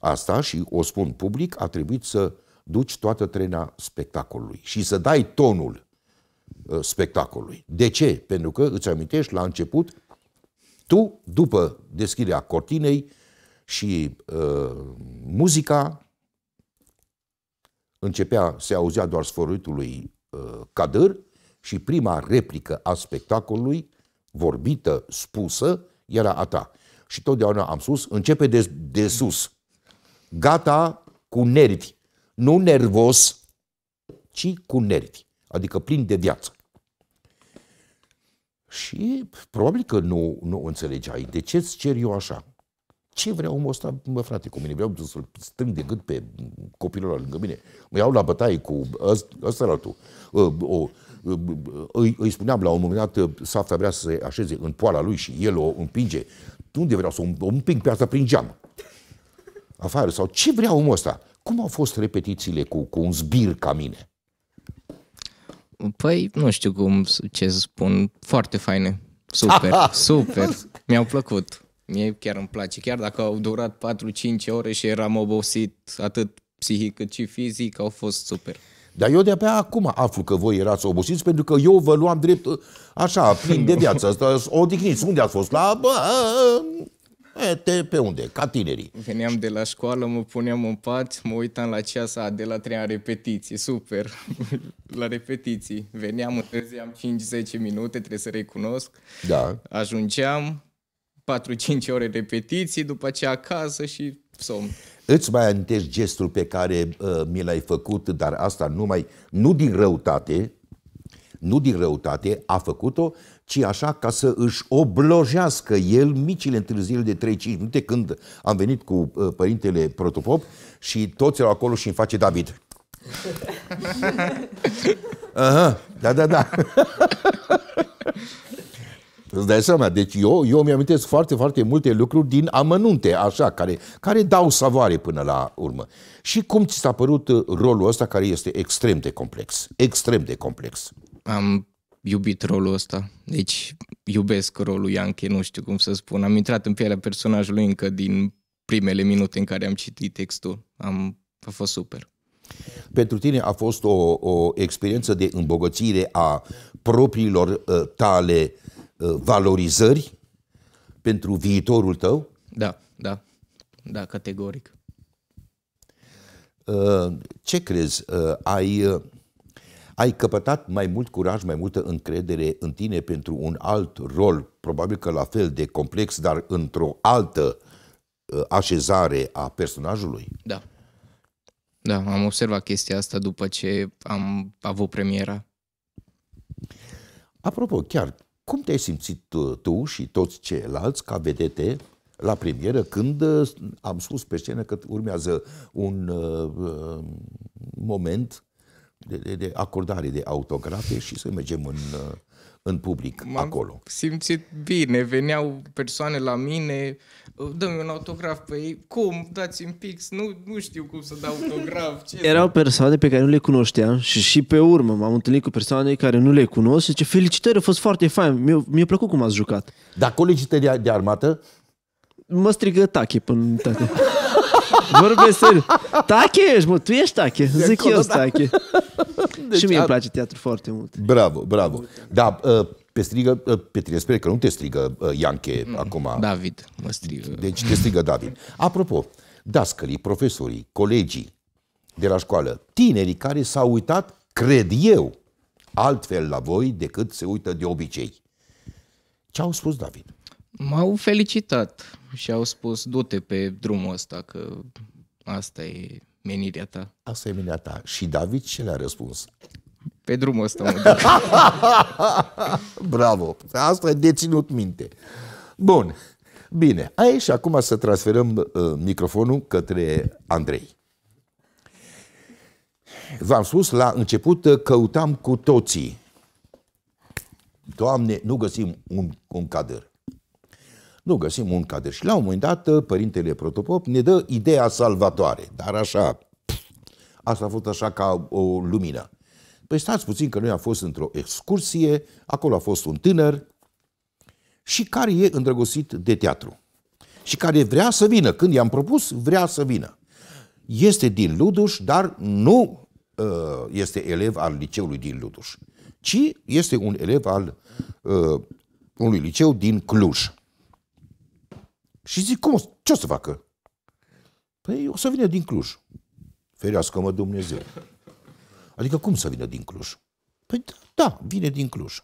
asta și o spun public, a trebuit să duci toată trena spectacolului și să dai tonul uh, spectacolului. De ce? Pentru că îți amintești la început tu, după deschiderea cortinei și uh, muzica, începea, se auzea doar sfărâitul lui uh, Cadâr și prima replică a spectacolului, vorbită, spusă, era a ta. Și totdeauna am sus, începe de, de sus. Gata cu nervi. Nu nervos, ci cu nervi. Adică plin de viață. Și probabil că nu, nu înțelegeai. De ce îți cer eu așa? Ce vrea omul ăsta, mă frate, cu mine? Vreau să-l strâng de gât pe copilul ăla lângă mine. Mă iau la bătaie cu ăsta la tu. Ă, o, ă, îi, îi spuneam la un moment dat, Safta vrea să se așeze în poala lui și el o împinge. unde vreau să o împing pe asta prin geam? Afară sau ce vrea omul ăsta? Cum au fost repetițiile cu, cu un zbir ca mine? Păi, nu știu cum, ce să spun, foarte faine. Super, super. Mi-au plăcut. Mie chiar îmi place. Chiar dacă au durat 4-5 ore și eram obosit atât psihic cât și fizic, au fost super. Dar eu de-abia acum aflu că voi erați obosiți pentru că eu vă luam drept așa, plin de viață, odihniți. Unde ați fost? La... E, te, pe unde? Ca tinerii. Veneam de la școală, mă puneam în pat, mă uitam la ceasa de la treia repetiție. Super! la repetiții. Veneam, întârziam 5-10 minute, trebuie să recunosc. Da. Ajungeam, 4-5 ore repetiții, după aceea acasă și somn. Îți mai amintești gestul pe care uh, mi l-ai făcut, dar asta numai, nu din răutate, nu din răutate, a făcut-o ci așa ca să își oblojească el micile întârzieri de 3-5 minute când am venit cu uh, părintele Protopop și toți erau acolo și îmi face David. Aha, da, da, da. Îți dai seama, deci eu, eu mi amintesc foarte, foarte multe lucruri din amănunte, așa, care, care dau savoare până la urmă. Și cum ți s-a părut uh, rolul ăsta care este extrem de complex? Extrem de complex. Am iubit rolul ăsta. Deci iubesc rolul Ianche, nu știu cum să spun. Am intrat în pielea personajului încă din primele minute în care am citit textul. Am, a fost super. Pentru tine a fost o, o experiență de îmbogățire a propriilor uh, tale uh, valorizări pentru viitorul tău? Da, da, da, categoric. Uh, ce crezi? Uh, ai... Uh, ai căpătat mai mult curaj, mai multă încredere în tine pentru un alt rol, probabil că la fel de complex, dar într-o altă uh, așezare a personajului? Da. Da, am observat chestia asta după ce am avut premiera. Apropo, chiar, cum te-ai simțit tu, uh, tu și toți ceilalți ca vedete la premieră când uh, am spus pe scenă că urmează un uh, moment de, de, de acordare de autografe și să mergem în, uh, în public M-am acolo. simțit bine, veneau persoane la mine, oh, dă-mi un autograf pe ei, cum, dați-mi pix, nu, nu știu cum să dau autograf. Ce Erau persoane pe care nu le cunoșteam și și pe urmă m-am întâlnit cu persoane care nu le cunosc și zice, felicitări, a fost foarte fain, mi-a, mi plăcut cum ați jucat. Dar colegii de, de armată? Mă strigă tache până Vorbesc serios. Tache ești, mă, tu ești tache. De Zic acolo, eu da. tache. Deci, și mie ar... îmi place teatru foarte mult. Bravo, bravo. Da, uh, pe strigă, uh, tine, sper că nu te strigă uh, Ianche mm, acum. David mă strigă. Deci te strigă David. Apropo, dascării, profesorii, colegii de la școală, tinerii care s-au uitat, cred eu, altfel la voi decât se uită de obicei. Ce au spus David? M-au felicitat și au spus du-te pe drumul ăsta că asta e menirea ta. Asta e menirea ta. Și David ce le-a răspuns? Pe drumul ăsta mă duc. Bravo! Asta e deținut minte. Bun. Bine, aici acum să transferăm uh, microfonul către Andrei. V-am spus la început, uh, căutam cu toții. Doamne, nu găsim un, un cadăr. Nu, găsim un cadru. Și la un moment dat, uh, părintele protopop ne dă ideea salvatoare, dar așa, asta a fost așa ca o lumină. Păi stați puțin că noi am fost într-o excursie, acolo a fost un tânăr și care e îndrăgostit de teatru. Și care vrea să vină, când i-am propus, vrea să vină. Este din Luduș, dar nu uh, este elev al liceului din Luduș, ci este un elev al uh, unui liceu din Cluj. Și zic, cum, ce o să facă? Păi o să vină din Cluj. Ferească-mă Dumnezeu. Adică cum să vină din Cluj? Păi da, da vine din Cluj.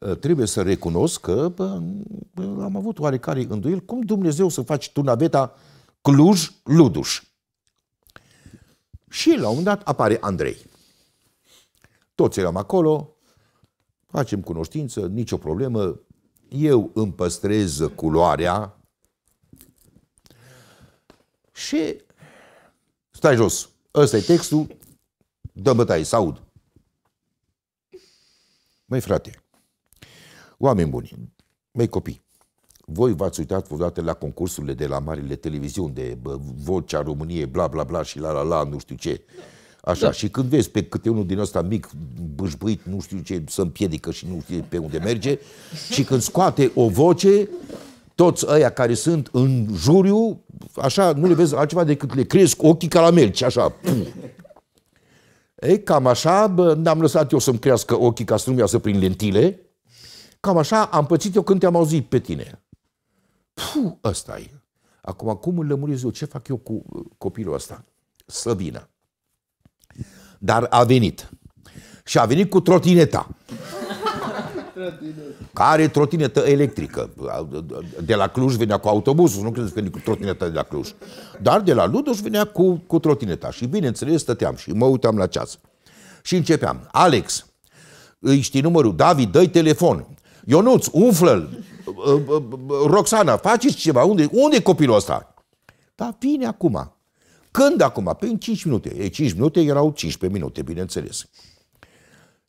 Ă, trebuie să recunosc că bă, am avut oarecare îndoiel cum Dumnezeu să faci tu naveta Cluj-Luduș. Și la un moment dat apare Andrei. Toți eram acolo, facem cunoștință, nicio problemă, eu îmi păstrez culoarea și stai jos, ăsta e textul, dă bătaie, să aud. Măi frate, oameni buni, măi copii, voi v-ați uitat vreodată la concursurile de la marile televiziuni de bă, Vocea României, bla bla bla și la la la, nu știu ce. Așa, da. și când vezi pe câte unul din ăsta mic, bășbuit, nu știu ce, să împiedică și nu știe pe unde merge, și când scoate o voce, toți ăia care sunt în juriu, așa, nu le vezi altceva decât le cresc ochii ca la melci, așa. Ei, cam așa, n-am lăsat eu să-mi crească ochii ca să nu iasă prin lentile. Cam așa am pățit eu când te-am auzit pe tine. Puh, ăsta e. Acum, cum îl lămurez eu? Ce fac eu cu copilul ăsta? Să vină. Dar a venit. Și a venit cu trotineta. Care trotinetă electrică. De la Cluj venea cu autobuzul, nu credeți că venea cu trotineta de la Cluj. Dar de la Ludoș venea cu, cu trotineta. Și bineînțeles, stăteam și mă uitam la ceas. Și începeam. Alex, îi știi numărul. David, dă telefon. Ionuț, umflă-l. Roxana, faceți ceva. Unde, unde e copilul ăsta? Dar vine acum. Când acum? Pe păi în 5 minute. Ei, 5 minute erau 15 minute, bineînțeles.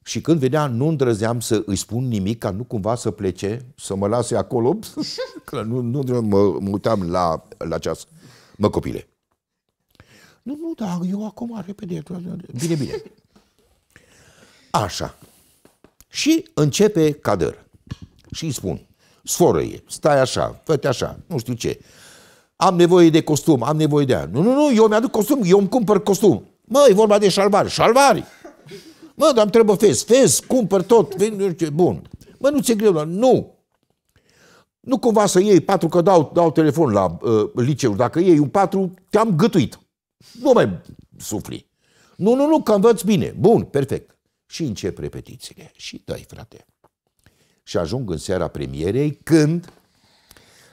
Și când venea, nu îndrăzeam să îi spun nimic, ca nu cumva să plece, să mă lase acolo, că nu, nu mă, mă uitam la, la ceas. Mă, copile, nu, nu, da, eu acum, repede, bine, bine. Așa. Și începe cadăr. Și îi spun, sforăie, stai așa, fă așa, nu știu ce am nevoie de costum, am nevoie de aia. Nu, nu, nu, eu mi-aduc costum, eu îmi cumpăr costum. Mă, e vorba de șalvari, șalvari. Mă, dar îmi trebuie fez, fez, cumpăr tot, bun. Mă, nu ți-e greu, nu. Nu cumva să iei patru, că dau, dau telefon la uh, liceu. Dacă iei un patru, te-am gătuit. Nu mai sufli. Nu, nu, nu, că învăț bine. Bun, perfect. Și încep repetițiile. Și dai, frate. Și ajung în seara premierei când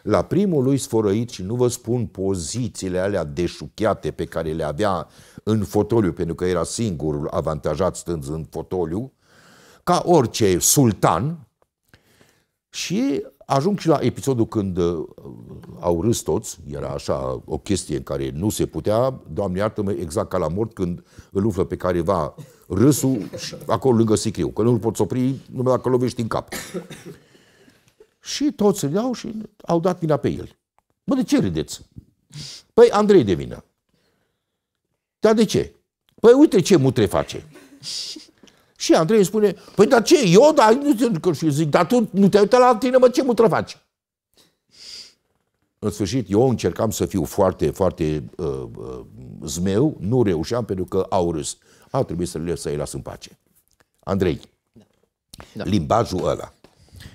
la primul lui sfărăit și nu vă spun pozițiile alea deșuchiate pe care le avea în fotoliu, pentru că era singurul avantajat stând în fotoliu, ca orice sultan și ajung și la episodul când uh, au râs toți, era așa o chestie în care nu se putea, Doamne iartă-mă, exact ca la mort, când îl umflă pe careva râsul și acolo lângă sicriu, că nu-l poți opri numai dacă lovești în cap. Și toți îl iau și au dat vina pe el. Bă, de ce râdeți? Păi Andrei de vină. Dar de ce? Păi uite ce mutre face. Și Andrei îmi spune, păi dar ce, eu, dar nu te Și zic, dar tu nu te uită la tine, mă, ce mutră faci? În sfârșit, eu încercam să fiu foarte, foarte uh, uh, zmeu, nu reușeam pentru că au râs. A trebuit să le să-i las în pace. Andrei, da. limbajul ăla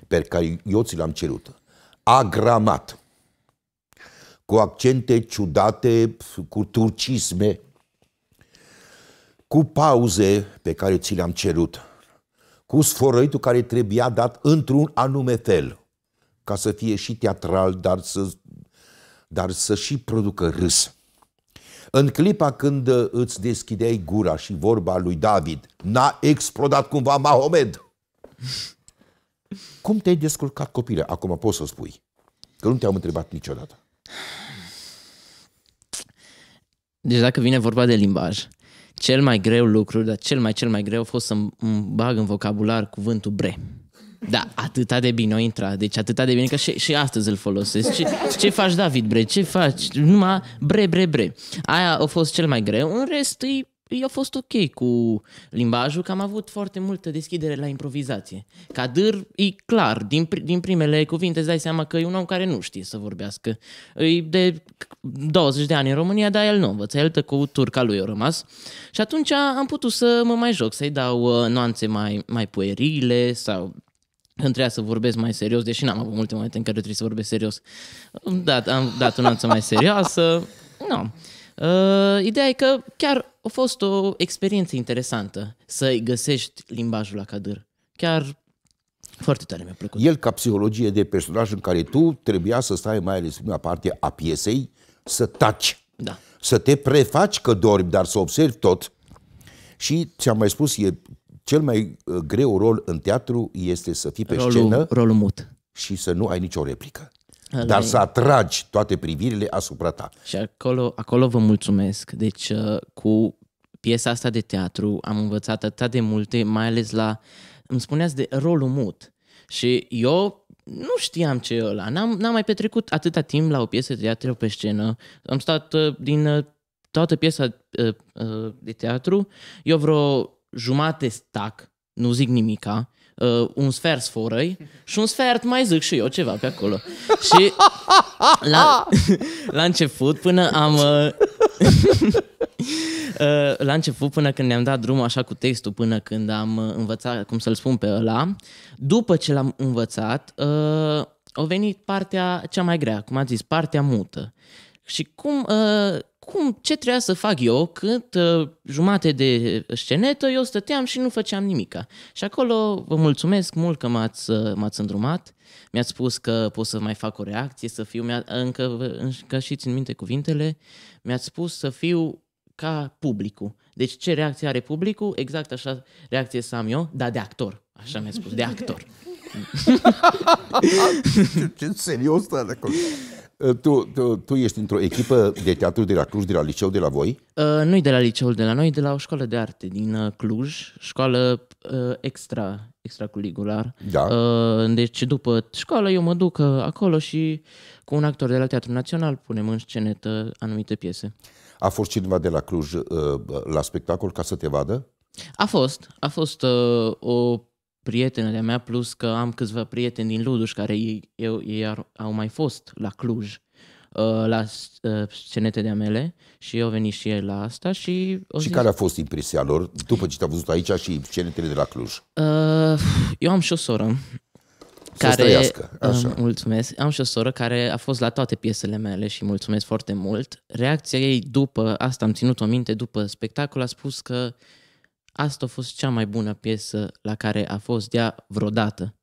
pe care eu ți l-am cerut, agramat, cu accente ciudate, cu turcisme, cu pauze pe care ți le-am cerut, cu sfărăitul care trebuia dat într-un anume fel, ca să fie și teatral, dar să, dar să și producă râs. În clipa când uh, îți deschideai gura și vorba lui David, n-a explodat cumva Mahomed. Cum te-ai descurcat copilă? Acum poți să spui. Că nu te-am întrebat niciodată. Deci dacă vine vorba de limbaj, cel mai greu lucru, dar cel mai cel mai greu a fost să mi bag în vocabular cuvântul bre. Da, atâta de bine o intra, deci atâta de bine că și, și astăzi îl folosesc. Ce, ce faci, David, bre? Ce faci? Numai bre, bre, bre. Aia a fost cel mai greu, în rest e eu păi, a fost ok cu limbajul, că am avut foarte multă deschidere la improvizație. Cadâr e clar, din, din primele cuvinte îți dai seama că e un om care nu știe să vorbească. E de 20 de ani în România, dar el nu învăță, el cu turca lui a rămas. Și atunci am putut să mă mai joc, să-i dau uh, nuanțe mai, mai puerile sau când trebuia să vorbesc mai serios, deși n-am avut multe momente în care trebuie să vorbesc serios. Dat, am dat o nuanță mai serioasă. Nu. No. Uh, ideea e că chiar a fost o experiență interesantă să-i găsești limbajul la cadâr. Chiar foarte tare mi-a plăcut. El, ca psihologie de personaj în care tu trebuia să stai mai ales în parte a piesei, să taci. Da. Să te prefaci că dormi, dar să observi tot. Și ți-am mai spus, e cel mai uh, greu rol în teatru este să fii pe rolul, scenă rolul mut. și să nu ai nicio replică. Dar să atragi toate privirile asupra ta. Și acolo, acolo vă mulțumesc. Deci, uh, cu piesa asta de teatru am învățat atât de multe, mai ales la, îmi spuneați de rolul mut. Și eu nu știam ce e ăla. N-am, n-am mai petrecut atâta timp la o piesă de teatru pe scenă. Am stat uh, din uh, toată piesa de teatru. Eu vreo jumate stac, nu zic nimica uh, un sfert sforăi și un sfert mai zic și eu ceva pe acolo. și la, la început până am... Uh, uh, la început, până când ne-am dat drumul așa cu textul, până când am uh, învățat cum să-l spun pe ăla, după ce l-am învățat, uh, a venit partea cea mai grea, cum am zis, partea mută. Și cum uh, cum, ce trebuia să fac eu când uh, jumate de scenetă eu stăteam și nu făceam nimica. Și acolo vă mulțumesc mult că m-ați, uh, m-ați îndrumat, mi-ați spus că pot să mai fac o reacție, să fiu, mi-a, încă, încă și țin minte cuvintele, mi-ați spus să fiu ca publicul. Deci ce reacție are publicul, exact așa reacție să am eu, dar de actor. Așa mi-a spus, de actor. ce serios, de acolo. Eh, tu, tu, tu ești într-o echipă de teatru de la Cluj, de la liceu, de la voi? Uh, eh, nu de la liceul de la noi, de la o școală de arte din eh, Cluj, școală uh, extra, extracurricular. Da. Uh, deci după școală eu mă duc acolo și cu un actor de la Teatrul Național punem în scenetă anumite piese. A fost cineva de la Cluj uh, la spectacol ca să te vadă? A fost. A fost uh, o prietenele mea, plus că am câțiva prieteni din Luduș care ei, eu, ei ar, au mai fost la Cluj, uh, la uh, scenete de-a mele și au venit și el la asta și... O și zis... care a fost impresia lor după ce te-au văzut aici și scenetele de la Cluj? Uh, eu am și o soră care, trăiască. Așa. Mulțumesc. Am și o soră care a fost la toate piesele mele și mulțumesc foarte mult. Reacția ei după, asta am ținut o minte, după spectacol a spus că uh, Asta a fost cea mai bună piesă la care a fost ea vreodată.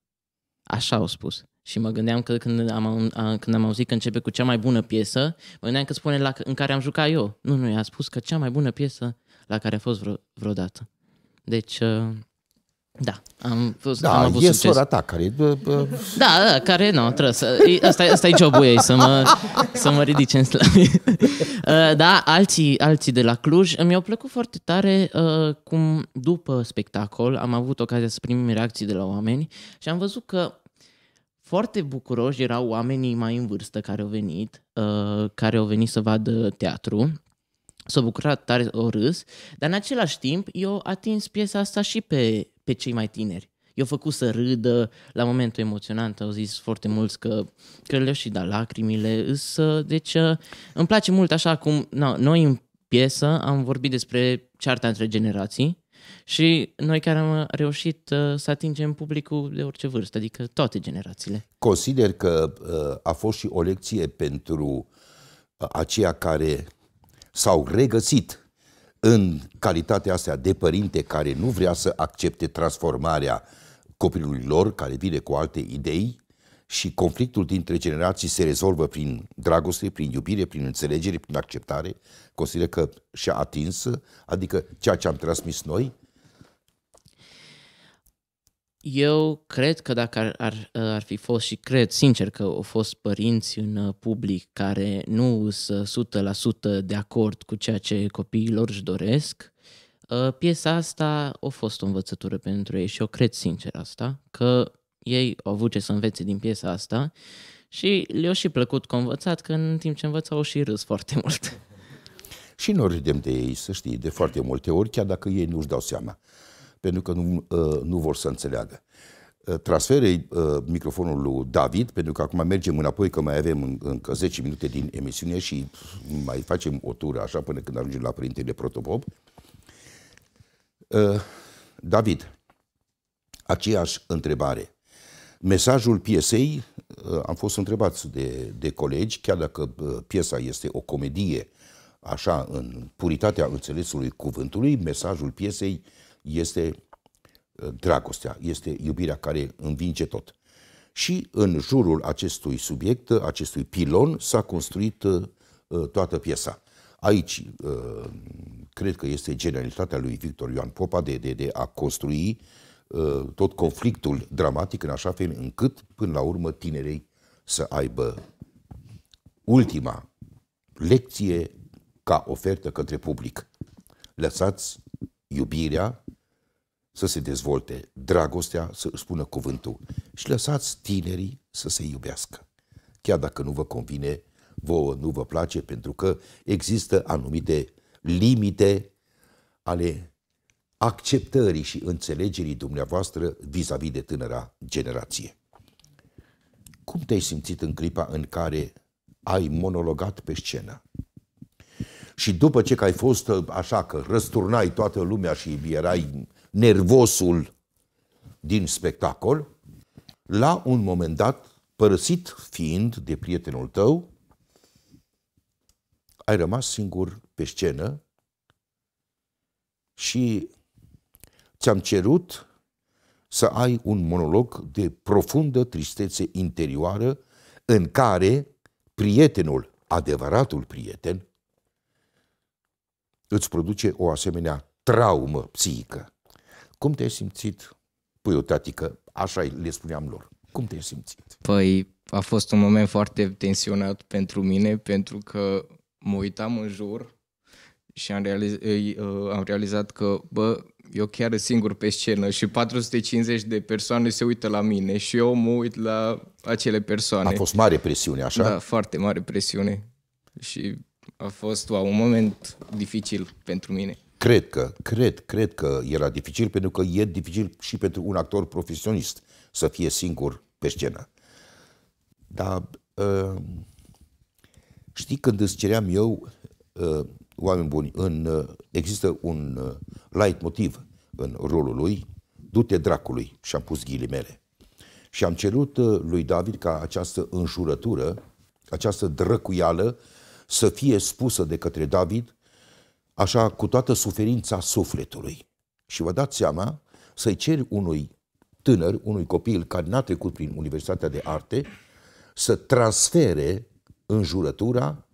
Așa au spus. Și mă gândeam că când am, când am auzit că începe cu cea mai bună piesă, mă gândeam că spune la, în care am jucat eu. Nu, nu, a spus că cea mai bună piesă la care a fost vreodată. Deci, uh, da, am, fost, da, am avut e succes. sora ta care... Da, da, care nu, trebuie să... Asta, asta e jobul ei, să mă, să mă ridice în slavie. Uh, da, alții, alții de la Cluj. Mi-au plăcut foarte tare uh, cum după spectacol am avut ocazia să primim reacții de la oameni și am văzut că foarte bucuroși erau oamenii mai în vârstă care au venit, uh, care au venit să vadă teatru s au bucurat tare, o râs, dar în același timp eu atins piesa asta și pe pe cei mai tineri. Eu făcut să râdă, la momentul emoționant au zis foarte mulți că cred și da lacrimile, însă, deci uh, îmi place mult așa cum, na, noi în piesă am vorbit despre cearta între generații, și noi care am reușit uh, să atingem publicul de orice vârstă, adică toate generațiile. Consider că uh, a fost și o lecție pentru uh, aceia care s-au regăsit în calitatea asta de părinte care nu vrea să accepte transformarea copilului lor, care vine cu alte idei, și conflictul dintre generații se rezolvă prin dragoste, prin iubire, prin înțelegere, prin acceptare, consider că și-a atins, adică ceea ce am transmis noi, eu cred că dacă ar, ar, uh, ar fi fost și cred sincer că au fost părinți în uh, public care nu sunt 100% de acord cu ceea ce copiilor își doresc, uh, piesa asta a fost o învățătură pentru ei și eu cred sincer asta, că ei au avut ce să învețe din piesa asta și le au și plăcut că învățat, că în timp ce învățau au și râs foarte mult. Și noi râdem de ei, să știi, de foarte multe ori, chiar dacă ei nu-și dau seama pentru că nu, uh, nu vor să înțeleagă. Uh, Transferei uh, microfonul lui David, pentru că acum mergem înapoi, că mai avem încă 10 minute din emisiune și mai facem o tură așa până când ajungem la Părintele Protopop. David, aceeași întrebare. Mesajul piesei, am fost întrebați de, de colegi, chiar dacă piesa este o comedie, așa, în puritatea înțelesului cuvântului, mesajul piesei uh, este uh, dragostea, este iubirea care învinge tot. Și în jurul acestui subiect, uh, acestui pilon, s-a construit uh, toată piesa. Aici, cred că este generalitatea lui Victor Ioan Popa de, de, de a construi tot conflictul dramatic în așa fel încât, până la urmă, tinerii să aibă ultima lecție ca ofertă către public. Lăsați iubirea, să se dezvolte dragostea, să își spună cuvântul și lăsați tinerii să se iubească. Chiar dacă nu vă convine, vouă nu vă place, pentru că există anumite limite ale acceptării și înțelegerii dumneavoastră vis-a-vis -vis de tânăra generație. Cum te-ai simțit în clipa în care ai monologat pe scenă? și după ce că ai fost uh, așa că răsturnai toată lumea și erai nervosul din spectacol, la un moment dat, părăsit fiind de prietenul tău, ai rămas singur pe scenă și ți-am cerut să ai un monolog de profundă tristețe interioară în care prietenul, adevăratul prieten, îți produce o asemenea traumă psihică. Cum te-ai simțit? Păi o tatică, așa le spuneam lor. Cum te-ai simțit? Păi a fost un moment foarte tensionat pentru mine, pentru că mă uitam în jur și am, realiz, ă, am realizat că, bă, eu chiar singur pe scenă și 450 de persoane se uită la mine și eu mă uit la acele persoane. A fost mare presiune, așa? Da, foarte mare presiune. Și a fost wow, un moment dificil pentru mine. Cred că, cred, cred că era dificil, pentru că e dificil și pentru un actor profesionist să fie singur pe scenă. Dar uh, știi când îți ceream eu, uh, oameni buni, în, uh, există un uh, light motiv în rolul lui, du-te dracului, și am pus ghilimele. Și am cerut uh, lui David ca această înjurătură, această drăcuială, uh, să fie spusă de către David, așa cu toată suferința sufletului. Și vă dați seama, să-i ceri unui tânăr, unui copil care n-a trecut prin Universitatea de Arte, să transfere jurătura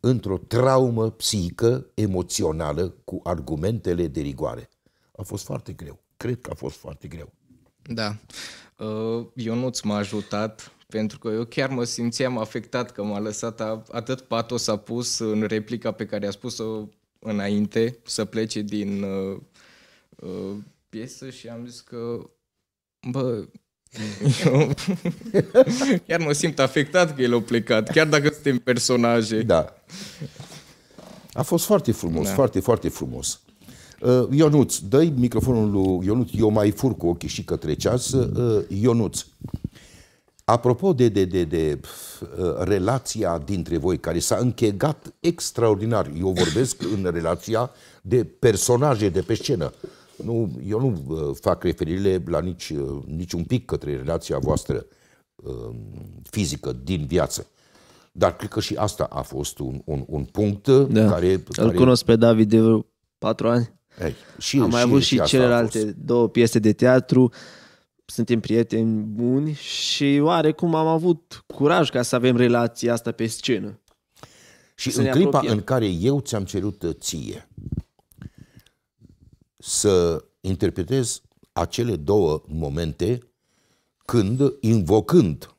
într-o traumă psihică, emoțională, cu argumentele de rigoare. A fost foarte greu. Cred că a fost foarte greu. Da. Uh, Ionuț m-a ajutat pentru că eu chiar mă simțeam afectat că m-a lăsat a, atât patos a pus în replica pe care a spus-o înainte să plece din uh, uh, piesă și am zis că bă, eu chiar mă simt afectat că el a plecat, chiar dacă suntem personaje. Da. A fost foarte frumos, da. foarte, foarte frumos. Uh, Ionuț, dă microfonul lui Ionuț, eu mai fur cu ochii și către ceas. Uh, Ionuț, Apropo de, de, de, de uh, relația dintre voi, care s-a închegat extraordinar, eu vorbesc în relația de personaje de pe scenă. Nu, eu nu uh, fac referire la nici, uh, nici un pic către relația voastră uh, fizică din viață. Dar cred că și asta a fost un, un, un punct uh, da. care... Îl cunosc pe David de patru ani. Ei, și, Am mai și, avut și, și celelalte două piese de teatru. Uh, suntem prieteni buni și oarecum am avut curaj ca să avem relația asta pe scenă. Și în clipa apropiem. în care eu ți-am cerut uh, ție să interpretez acele două momente când, invocând,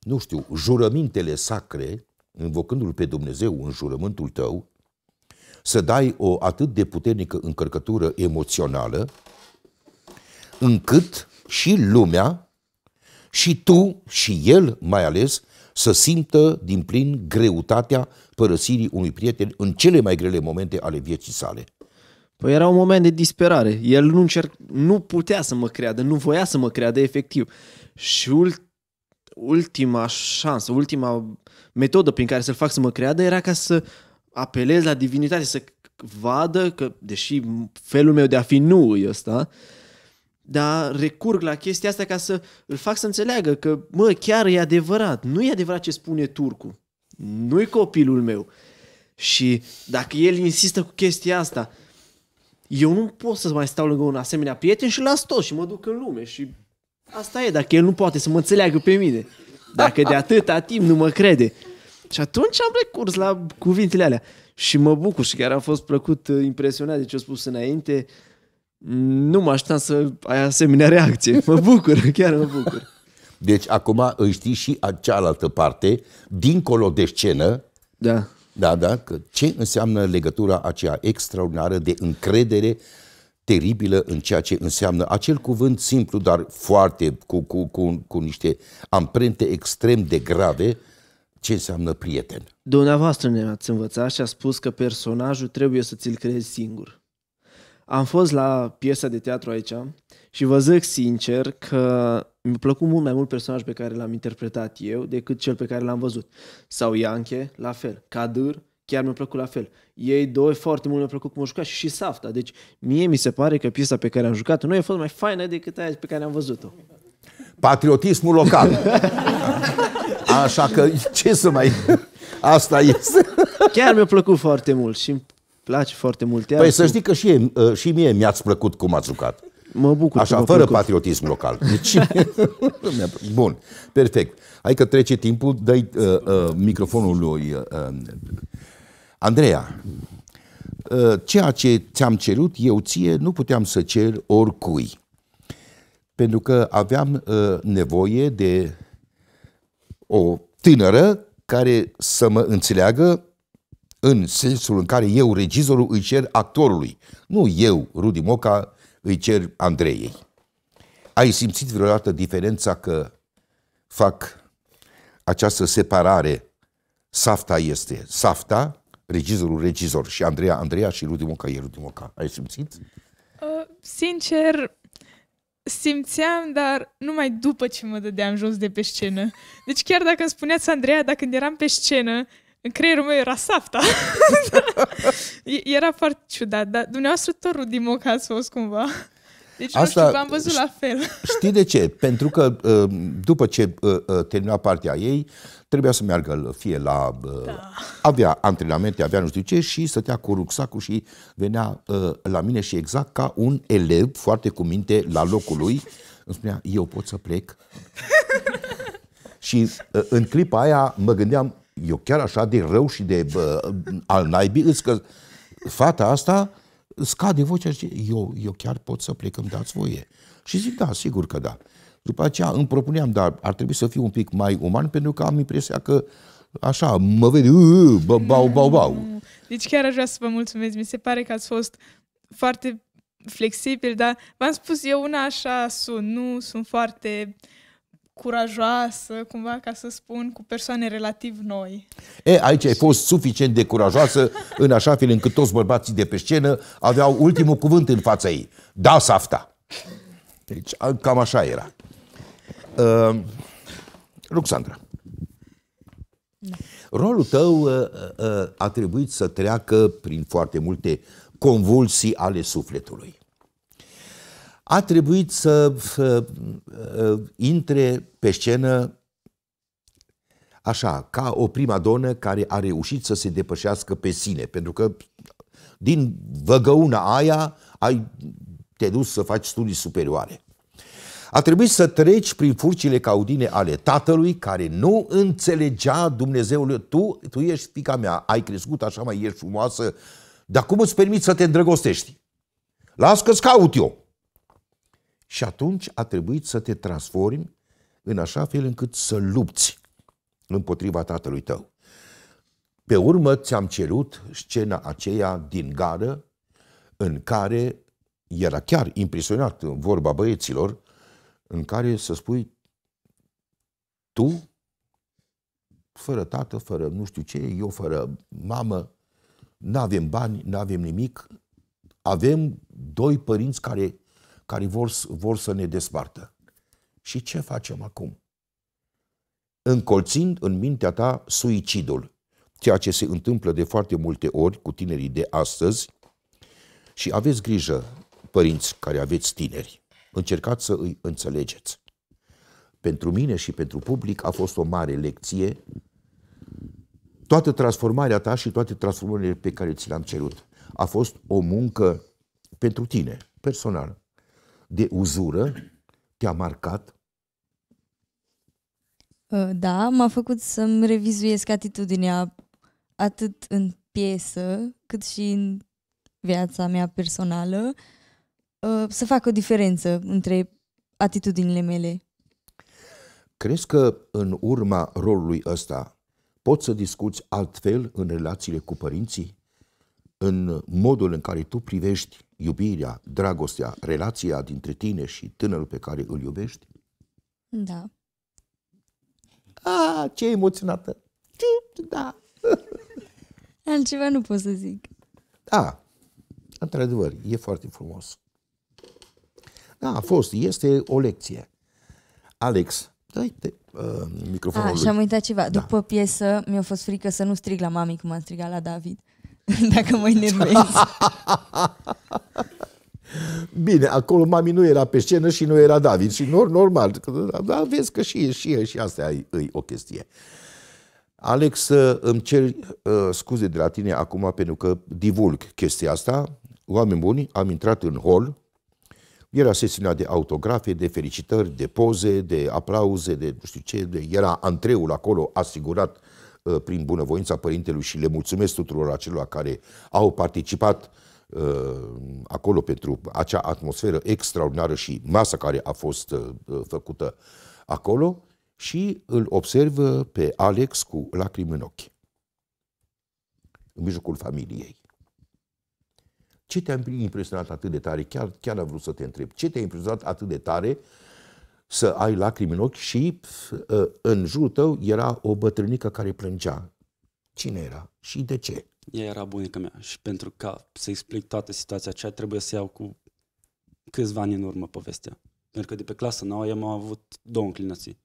nu știu, jurămintele sacre, invocându-L pe Dumnezeu în jurământul tău, să dai o atât de puternică încărcătură emoțională, încât și lumea, și tu, și el mai ales, să simtă din plin greutatea părăsirii unui prieten în cele mai grele momente ale vieții sale. Păi era un moment de disperare. El nu, încerc, nu putea să mă creadă, nu voia să mă creadă efectiv. Și ultima șansă, ultima metodă prin care să-l fac să mă creadă era ca să apelez la divinitate, să vadă că, deși felul meu de a fi nu e ăsta, uh, da, recurg la chestia asta ca să îl fac să înțeleagă că, mă, chiar e adevărat. Nu e adevărat ce spune turcul. Nu-i copilul meu. Și dacă el insistă cu chestia asta, eu nu pot să mai stau lângă un asemenea prieten și las tot și mă duc în lume și asta e, dacă el nu poate să mă înțeleagă pe mine. Dacă de atâta timp nu mă crede. Și atunci am recurs la cuvintele alea. Și mă bucur și chiar am fost plăcut uh, impresionat de ce a spus înainte. Uh, nu mă așteptam să ai asemenea reacție. Mă bucur, chiar mă bucur. Deci acum îi știi și cealaltă parte, dincolo de scenă, da. Da, da, că ce înseamnă legătura aceea extraordinară de încredere teribilă în ceea ce înseamnă acel cuvânt simplu, dar foarte cu, cu, cu, cu niște amprente extrem de grave, ce înseamnă prieten. Dumneavoastră ne-ați învățat și a spus că personajul trebuie să ți-l creezi singur. Am fost la piesa de teatru aici și vă zic sincer că mi-a plăcut mult mai mult personajul pe care l-am interpretat eu decât cel pe care l-am văzut. Sau Ianche, la fel. Kadir, chiar mi-a plăcut la fel. Ei doi foarte mult mi-a plăcut cum au jucat și, și Safta. Deci mie mi se pare că piesa pe care am jucat-o nu a fost mai faină decât aia pe care am văzut-o. Patriotismul local. Așa că ce să mai... Asta este. Chiar mi-a plăcut foarte mult și place foarte mult. Iar păi să știi că și, ă, și mie mi-ați plăcut cum ați jucat. Mă bucur. Așa, fără plăcut. patriotism local. Deci, bun, perfect. Hai că trece timpul, dai uh, ă, uh, ă, microfonul lui uh, Andreea. ceea ce ți-am cerut eu ție nu puteam să cer oricui. Pentru că aveam uh, nevoie de o tânără care să mă înțeleagă în sensul în care eu, regizorul, îi cer actorului. Nu eu, Rudi Moca, îi cer Andrei. Ai simțit vreodată diferența că fac această separare? Safta este Safta, regizorul regizor și Andreea Andreea și Rudi Moca e Rudi Moca. Ai simțit? Uh, sincer, simțeam, dar numai după ce mă dădeam jos de pe scenă. Deci chiar dacă îmi spuneați, Andreea, dacă când eram pe scenă, creierul meu era safta. Era foarte ciudat, dar dumneavoastră tot rudimoc ați fost cumva. Deci Asta, nu știu, am văzut la fel. Știi de ce? Pentru că ă, după ce ă, ă, termina partea ei, trebuia să meargă fie la... Da. Avea antrenamente, avea nu știu ce și stătea cu rucsacul și venea la mine și exact ca un elev foarte cu minte la locul lui, îmi spunea, eu pot să plec? și în clipa aia mă gândeam, eu chiar așa de rău și de bă, al naibii, îți că fata asta scade vocea și eu, eu chiar pot să plec, îmi dați voie. Și zic, da, sigur că da. După aceea îmi propuneam, dar ar trebui să fiu un pic mai uman, pentru că am impresia că așa, mă vede, bau, bau, bau. Mm. Deci chiar aș vrea să vă mulțumesc. Mi se pare că ați fost foarte flexibil, dar v-am spus, eu una așa sunt, nu sunt foarte curajoasă, cumva, ca să spun, cu persoane relativ noi. E, aici ai fost suficient de curajoasă, în așa fel încât toți bărbații de pe scenă aveau ultimul cuvânt în fața ei. Da, safta! Deci, cam așa era. Uh, Ruxandra, da. rolul tău uh, uh, a trebuit să treacă prin foarte multe convulsii ale sufletului a trebuit să ă, intre pe scenă așa, ca o prima donă care a reușit să se depășească pe sine, pentru că din văgăuna aia ai te dus să faci studii superioare. A trebuit să treci prin furcile caudine ale tatălui care nu înțelegea Dumnezeul. tu, tu ești fica mea, ai crescut așa mai, ești frumoasă, dar cum îți permiți să te îndrăgostești? Las că-ți caut eu. Și atunci a trebuit să te transformi în așa fel încât să lupți împotriva tatălui tău. Pe urmă ți-am cerut scena aceea din gară în care era chiar impresionat vorba băieților, în care să spui tu, fără tată, fără nu știu ce, eu fără mamă, nu avem bani, nu avem nimic, avem doi părinți care care vor, vor să ne despartă. Și ce facem acum? Încolțind în mintea ta suicidul, ceea ce se întâmplă de foarte multe ori cu tinerii de astăzi, și aveți grijă, părinți care aveți tineri, încercați să îi înțelegeți. Pentru mine și pentru public a fost o mare lecție toată transformarea ta și toate transformările pe care ți le-am cerut. A fost o muncă pentru tine, personală de uzură te-a marcat? Ă, da, m-a făcut să-mi revizuiesc atitudinea atât în piesă, cât și în viața mea personală, ă, să fac o diferență între atitudinile mele. Crezi că în urma rolului ăsta poți să discuți altfel în relațiile cu părinții? În modul în care tu privești iubirea, dragostea, relația dintre tine și tânărul pe care îl iubești? Da. A, ah, ce emoționată! Da! Altceva nu pot să zic. Da, într-adevăr, e foarte frumos. Da, a fost, este o lecție. Alex, dai te uh, microfonul. A, și am uitat ceva. Da. După piesă mi-a fost frică să nu strig la mami cum am strigat la David. dacă mă enervezi. Bine, acolo mami nu era pe scenă și nu era David și normal. Dar vezi că și, și, și asta e, e o chestie. Alex, îmi cer uh, scuze de la tine acum pentru că divulg chestia asta. Oameni buni, am intrat în hol, era sesiunea de autografe, de felicitări, de poze, de aplauze, de nu știu ce, de, era antreul acolo asigurat uh, Uh, prin bunăvoința părintelui și le mulțumesc tuturor acelor care au participat uh, acolo pentru acea atmosferă extraordinară și masa care a fost uh, făcută acolo și îl observă pe Alex cu lacrimi în ochi în mijlocul familiei. Ce te-a impresionat atât de tare? Chiar, chiar am vrut să te întreb. Ce te-a impresionat atât de tare uh, să ai lacrimi în ochi și uh, în jurul tău era o bătrânică care plângea. Cine era și de ce? Ea era bunica mea și pentru ca să explic toată situația aceea trebuie să iau cu câțiva ani în urmă povestea. Pentru că de pe clasa nouă eu am avut două înclinații,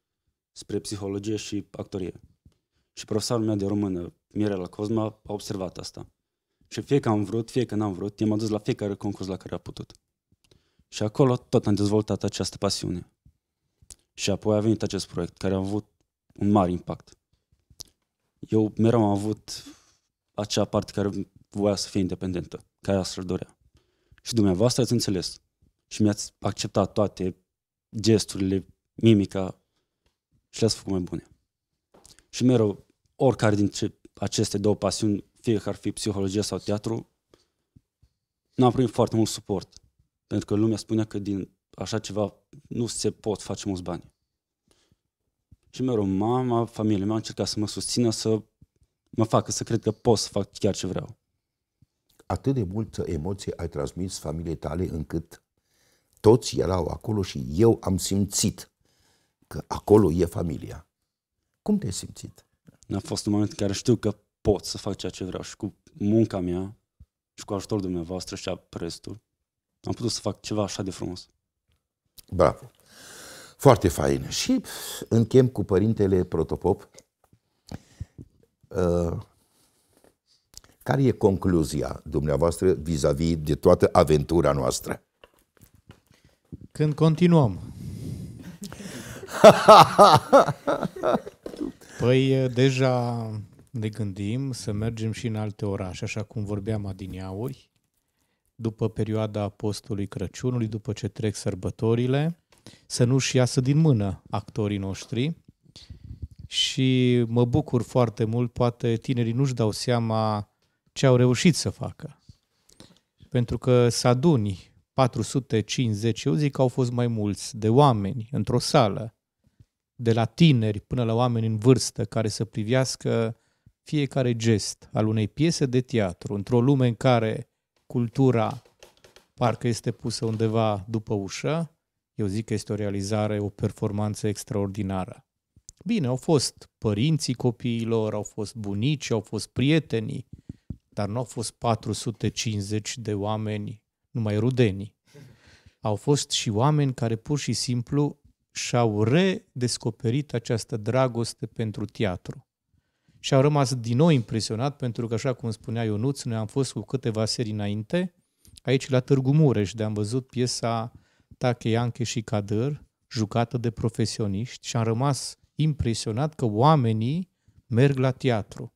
spre psihologie și actorie. Și profesorul meu de română, Mirela Cosma, a observat asta. Și fie că am vrut, fie că n-am vrut, i-am adus la fiecare concurs la care a putut. Și acolo tot am dezvoltat această pasiune. Și apoi a venit acest proiect care a avut un mare impact. Eu mereu am avut acea parte care voia să fie independentă, care asta îl dorea. Și dumneavoastră ați înțeles și mi-ați acceptat toate gesturile, mimica și le-ați făcut mai bune. Și mereu, oricare dintre aceste două pasiuni, fie că ar fi psihologie sau teatru, n-am primit foarte mult suport. Pentru că lumea spunea că din așa ceva nu se pot face mulți bani. Și mereu mama, familia mea a încercat să mă susțină, să mă facă să cred că pot să fac chiar ce vreau. Atât de multă emoție ai transmis familiei tale încât toți erau acolo și eu am simțit că acolo e familia. Cum te-ai simțit? A fost un moment în care știu că pot să fac ceea ce vreau și cu munca mea și cu ajutorul dumneavoastră și a restul am putut să fac ceva așa de frumos. Bravo. Foarte fain. Și închem cu părintele Protopop. Uh, care e concluzia dumneavoastră vis-a-vis -vis de toată aventura noastră? Când continuăm. păi deja ne gândim să mergem și în alte orașe, așa cum vorbeam adineauri după perioada postului Crăciunului, după ce trec sărbătorile, să nu-și iasă din mână actorii noștri și mă bucur foarte mult, poate tinerii nu-și dau seama ce au reușit să facă. Pentru că să aduni 450, eu zic că au fost mai mulți, de oameni într-o sală, de la tineri până la oameni în vârstă care să privească fiecare gest al unei piese de teatru, într-o lume în care cultura parcă este pusă undeva după ușă, eu zic că este o realizare, o performanță extraordinară. Bine, au fost părinții copiilor, au fost bunici, au fost prietenii, dar nu au fost 450 de oameni, numai rudenii. Au fost și oameni care pur și simplu și-au redescoperit această dragoste pentru teatru și am rămas din nou impresionat pentru că, așa cum spunea Ionuț, noi am fost cu câteva serii înainte, aici la Târgu Mureș, de am văzut piesa Take Ianche și Cadăr, jucată de profesioniști și am rămas impresionat că oamenii merg la teatru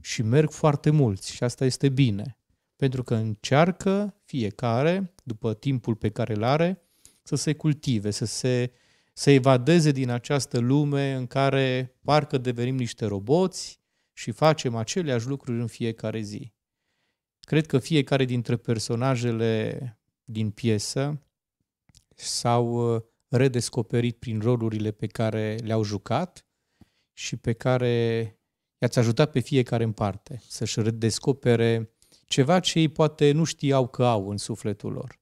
și merg foarte mulți și asta este bine, pentru că încearcă fiecare, după timpul pe care îl are, să se cultive, să se uh, să evadeze din această lume în care parcă devenim niște roboți și facem aceleași lucruri în fiecare zi. Cred că fiecare dintre personajele din piesă s-au uh, redescoperit prin rolurile pe care le-au jucat și pe care i-ați ajutat pe fiecare în parte să-și redescopere ceva ce ei poate nu știau că au în sufletul lor.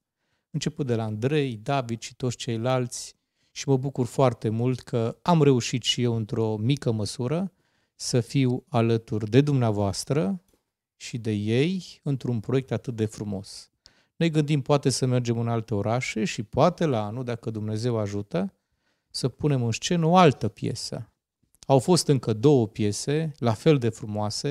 Început de la Andrei, David și toți ceilalți, și mă bucur foarte mult că am reușit și eu într-o mică măsură să fiu alături de dumneavoastră și de ei într-un proiect atât de frumos. Ne gândim poate să mergem în alte orașe și poate la anul, dacă Dumnezeu ajută, să punem în scenă o altă piesă. Au fost încă două piese, la fel de frumoase.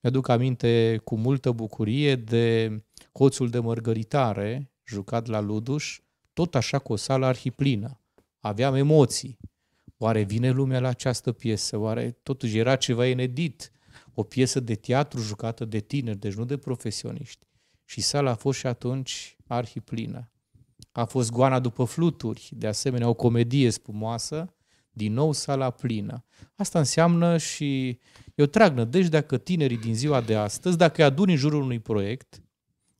Mi-aduc aminte cu multă bucurie de Hoțul de Mărgăritare, jucat la Luduș, tot așa cu o sală arhiplină aveam emoții. Oare vine lumea la această piesă? Oare totuși era ceva inedit? O piesă de teatru jucată de tineri, deci nu de profesioniști. Și sala a fost și atunci arhiplină. A fost Goana după fluturi, de asemenea o comedie spumoasă, din nou sala plină. Asta înseamnă și eu trag deci dacă tinerii din ziua de astăzi, dacă îi aduni în jurul unui proiect,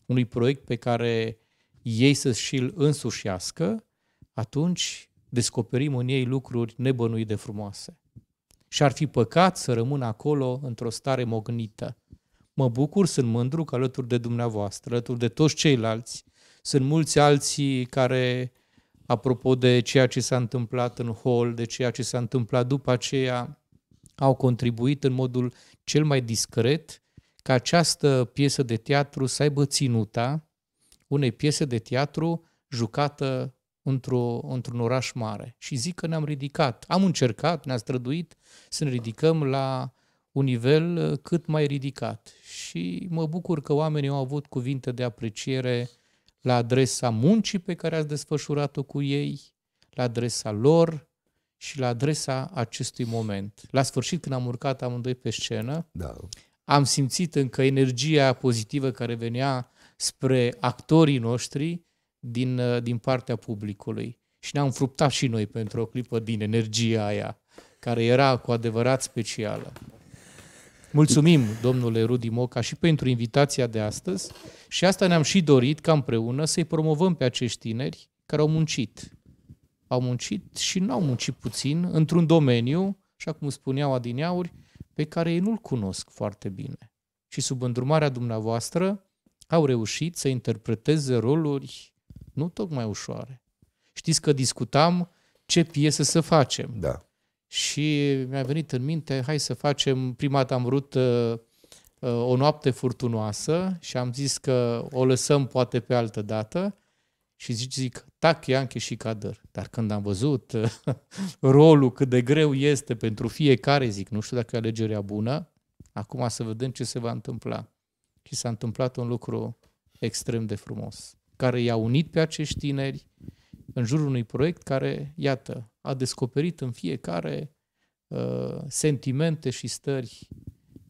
unui proiect pe care ei să și îl însușească, atunci descoperim în ei lucruri nebănuite frumoase. Și ar fi păcat să rămân acolo într-o stare mognită. Mă bucur, sunt mândru că alături de dumneavoastră, alături de toți ceilalți, sunt mulți alții care, apropo de ceea ce s-a întâmplat în hol, de ceea ce s-a întâmplat după aceea, au contribuit în modul cel mai discret ca această piesă de teatru să aibă ținuta unei piese de teatru jucată într-o, într-un oraș mare. Și zic că ne-am ridicat. Am încercat, ne-a străduit să ne ridicăm la un nivel uh, cât mai ridicat. Și mă bucur că oamenii au avut cuvinte de apreciere la adresa muncii pe care ați desfășurat-o cu ei, la adresa lor și la adresa acestui moment. La sfârșit, când am urcat amândoi pe scenă, da. am simțit încă energia pozitivă care venea spre actorii noștri din, uh, din partea publicului. Și ne-am fruptat și noi pentru o clipă din energia aia, care era cu adevărat specială. Mulțumim, domnule Rudi Moca, și pentru invitația de astăzi și asta ne-am și dorit ca împreună să-i promovăm pe acești tineri care au muncit. Au muncit și n-au muncit puțin într-un domeniu, așa cum spuneau adineauri, pe care ei nu-l cunosc foarte bine. Și sub îndrumarea dumneavoastră au reușit să interpreteze roluri nu tocmai ușoare. Știți că discutam ce piesă să facem. Da. Și mi-a venit în minte, hai să facem, prima dată am vrut uh, uh, o noapte furtunoasă și am zis că o lăsăm poate pe altă dată și zic, zic tac, Ianche și Cadăr. Dar când am văzut uh, rolul cât de greu este pentru fiecare, zic, nu știu dacă e alegerea bună, acum să vedem ce se va întâmpla. Și s-a întâmplat un lucru extrem de frumos care i-a unit pe acești tineri în jurul unui proiect care, iată, a descoperit în fiecare uh, sentimente și stări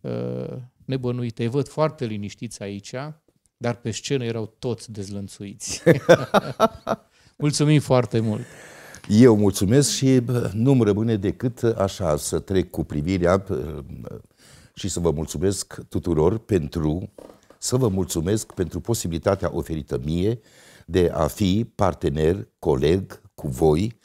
uh, nebănuite. Îi văd foarte liniștiți aici, dar pe scenă erau toți dezlănțuiți. Mulțumim foarte mult! Eu mulțumesc și nu-mi rămâne decât uh, așa să trec cu privirea uh, și să vă mulțumesc tuturor pentru să vă mulțumesc pentru posibilitatea oferită mie de a fi partener, coleg cu voi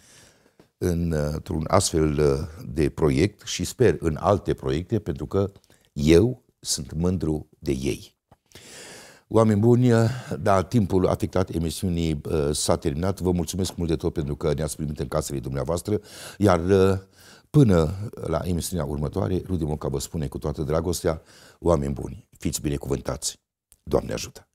într-un astfel uh, de proiect și sper în alte proiecte, pentru că eu sunt mândru de ei. Oameni buni, uh, da, timpul afectat emisiunii uh, s-a terminat. Vă mulțumesc mult de tot pentru că ne-ați primit în casele dumneavoastră, iar uh, până la emisiunea următoare, Rudi Moca vă spune cu toată dragostea, oameni buni, fiți binecuvântați! Doamne ajută!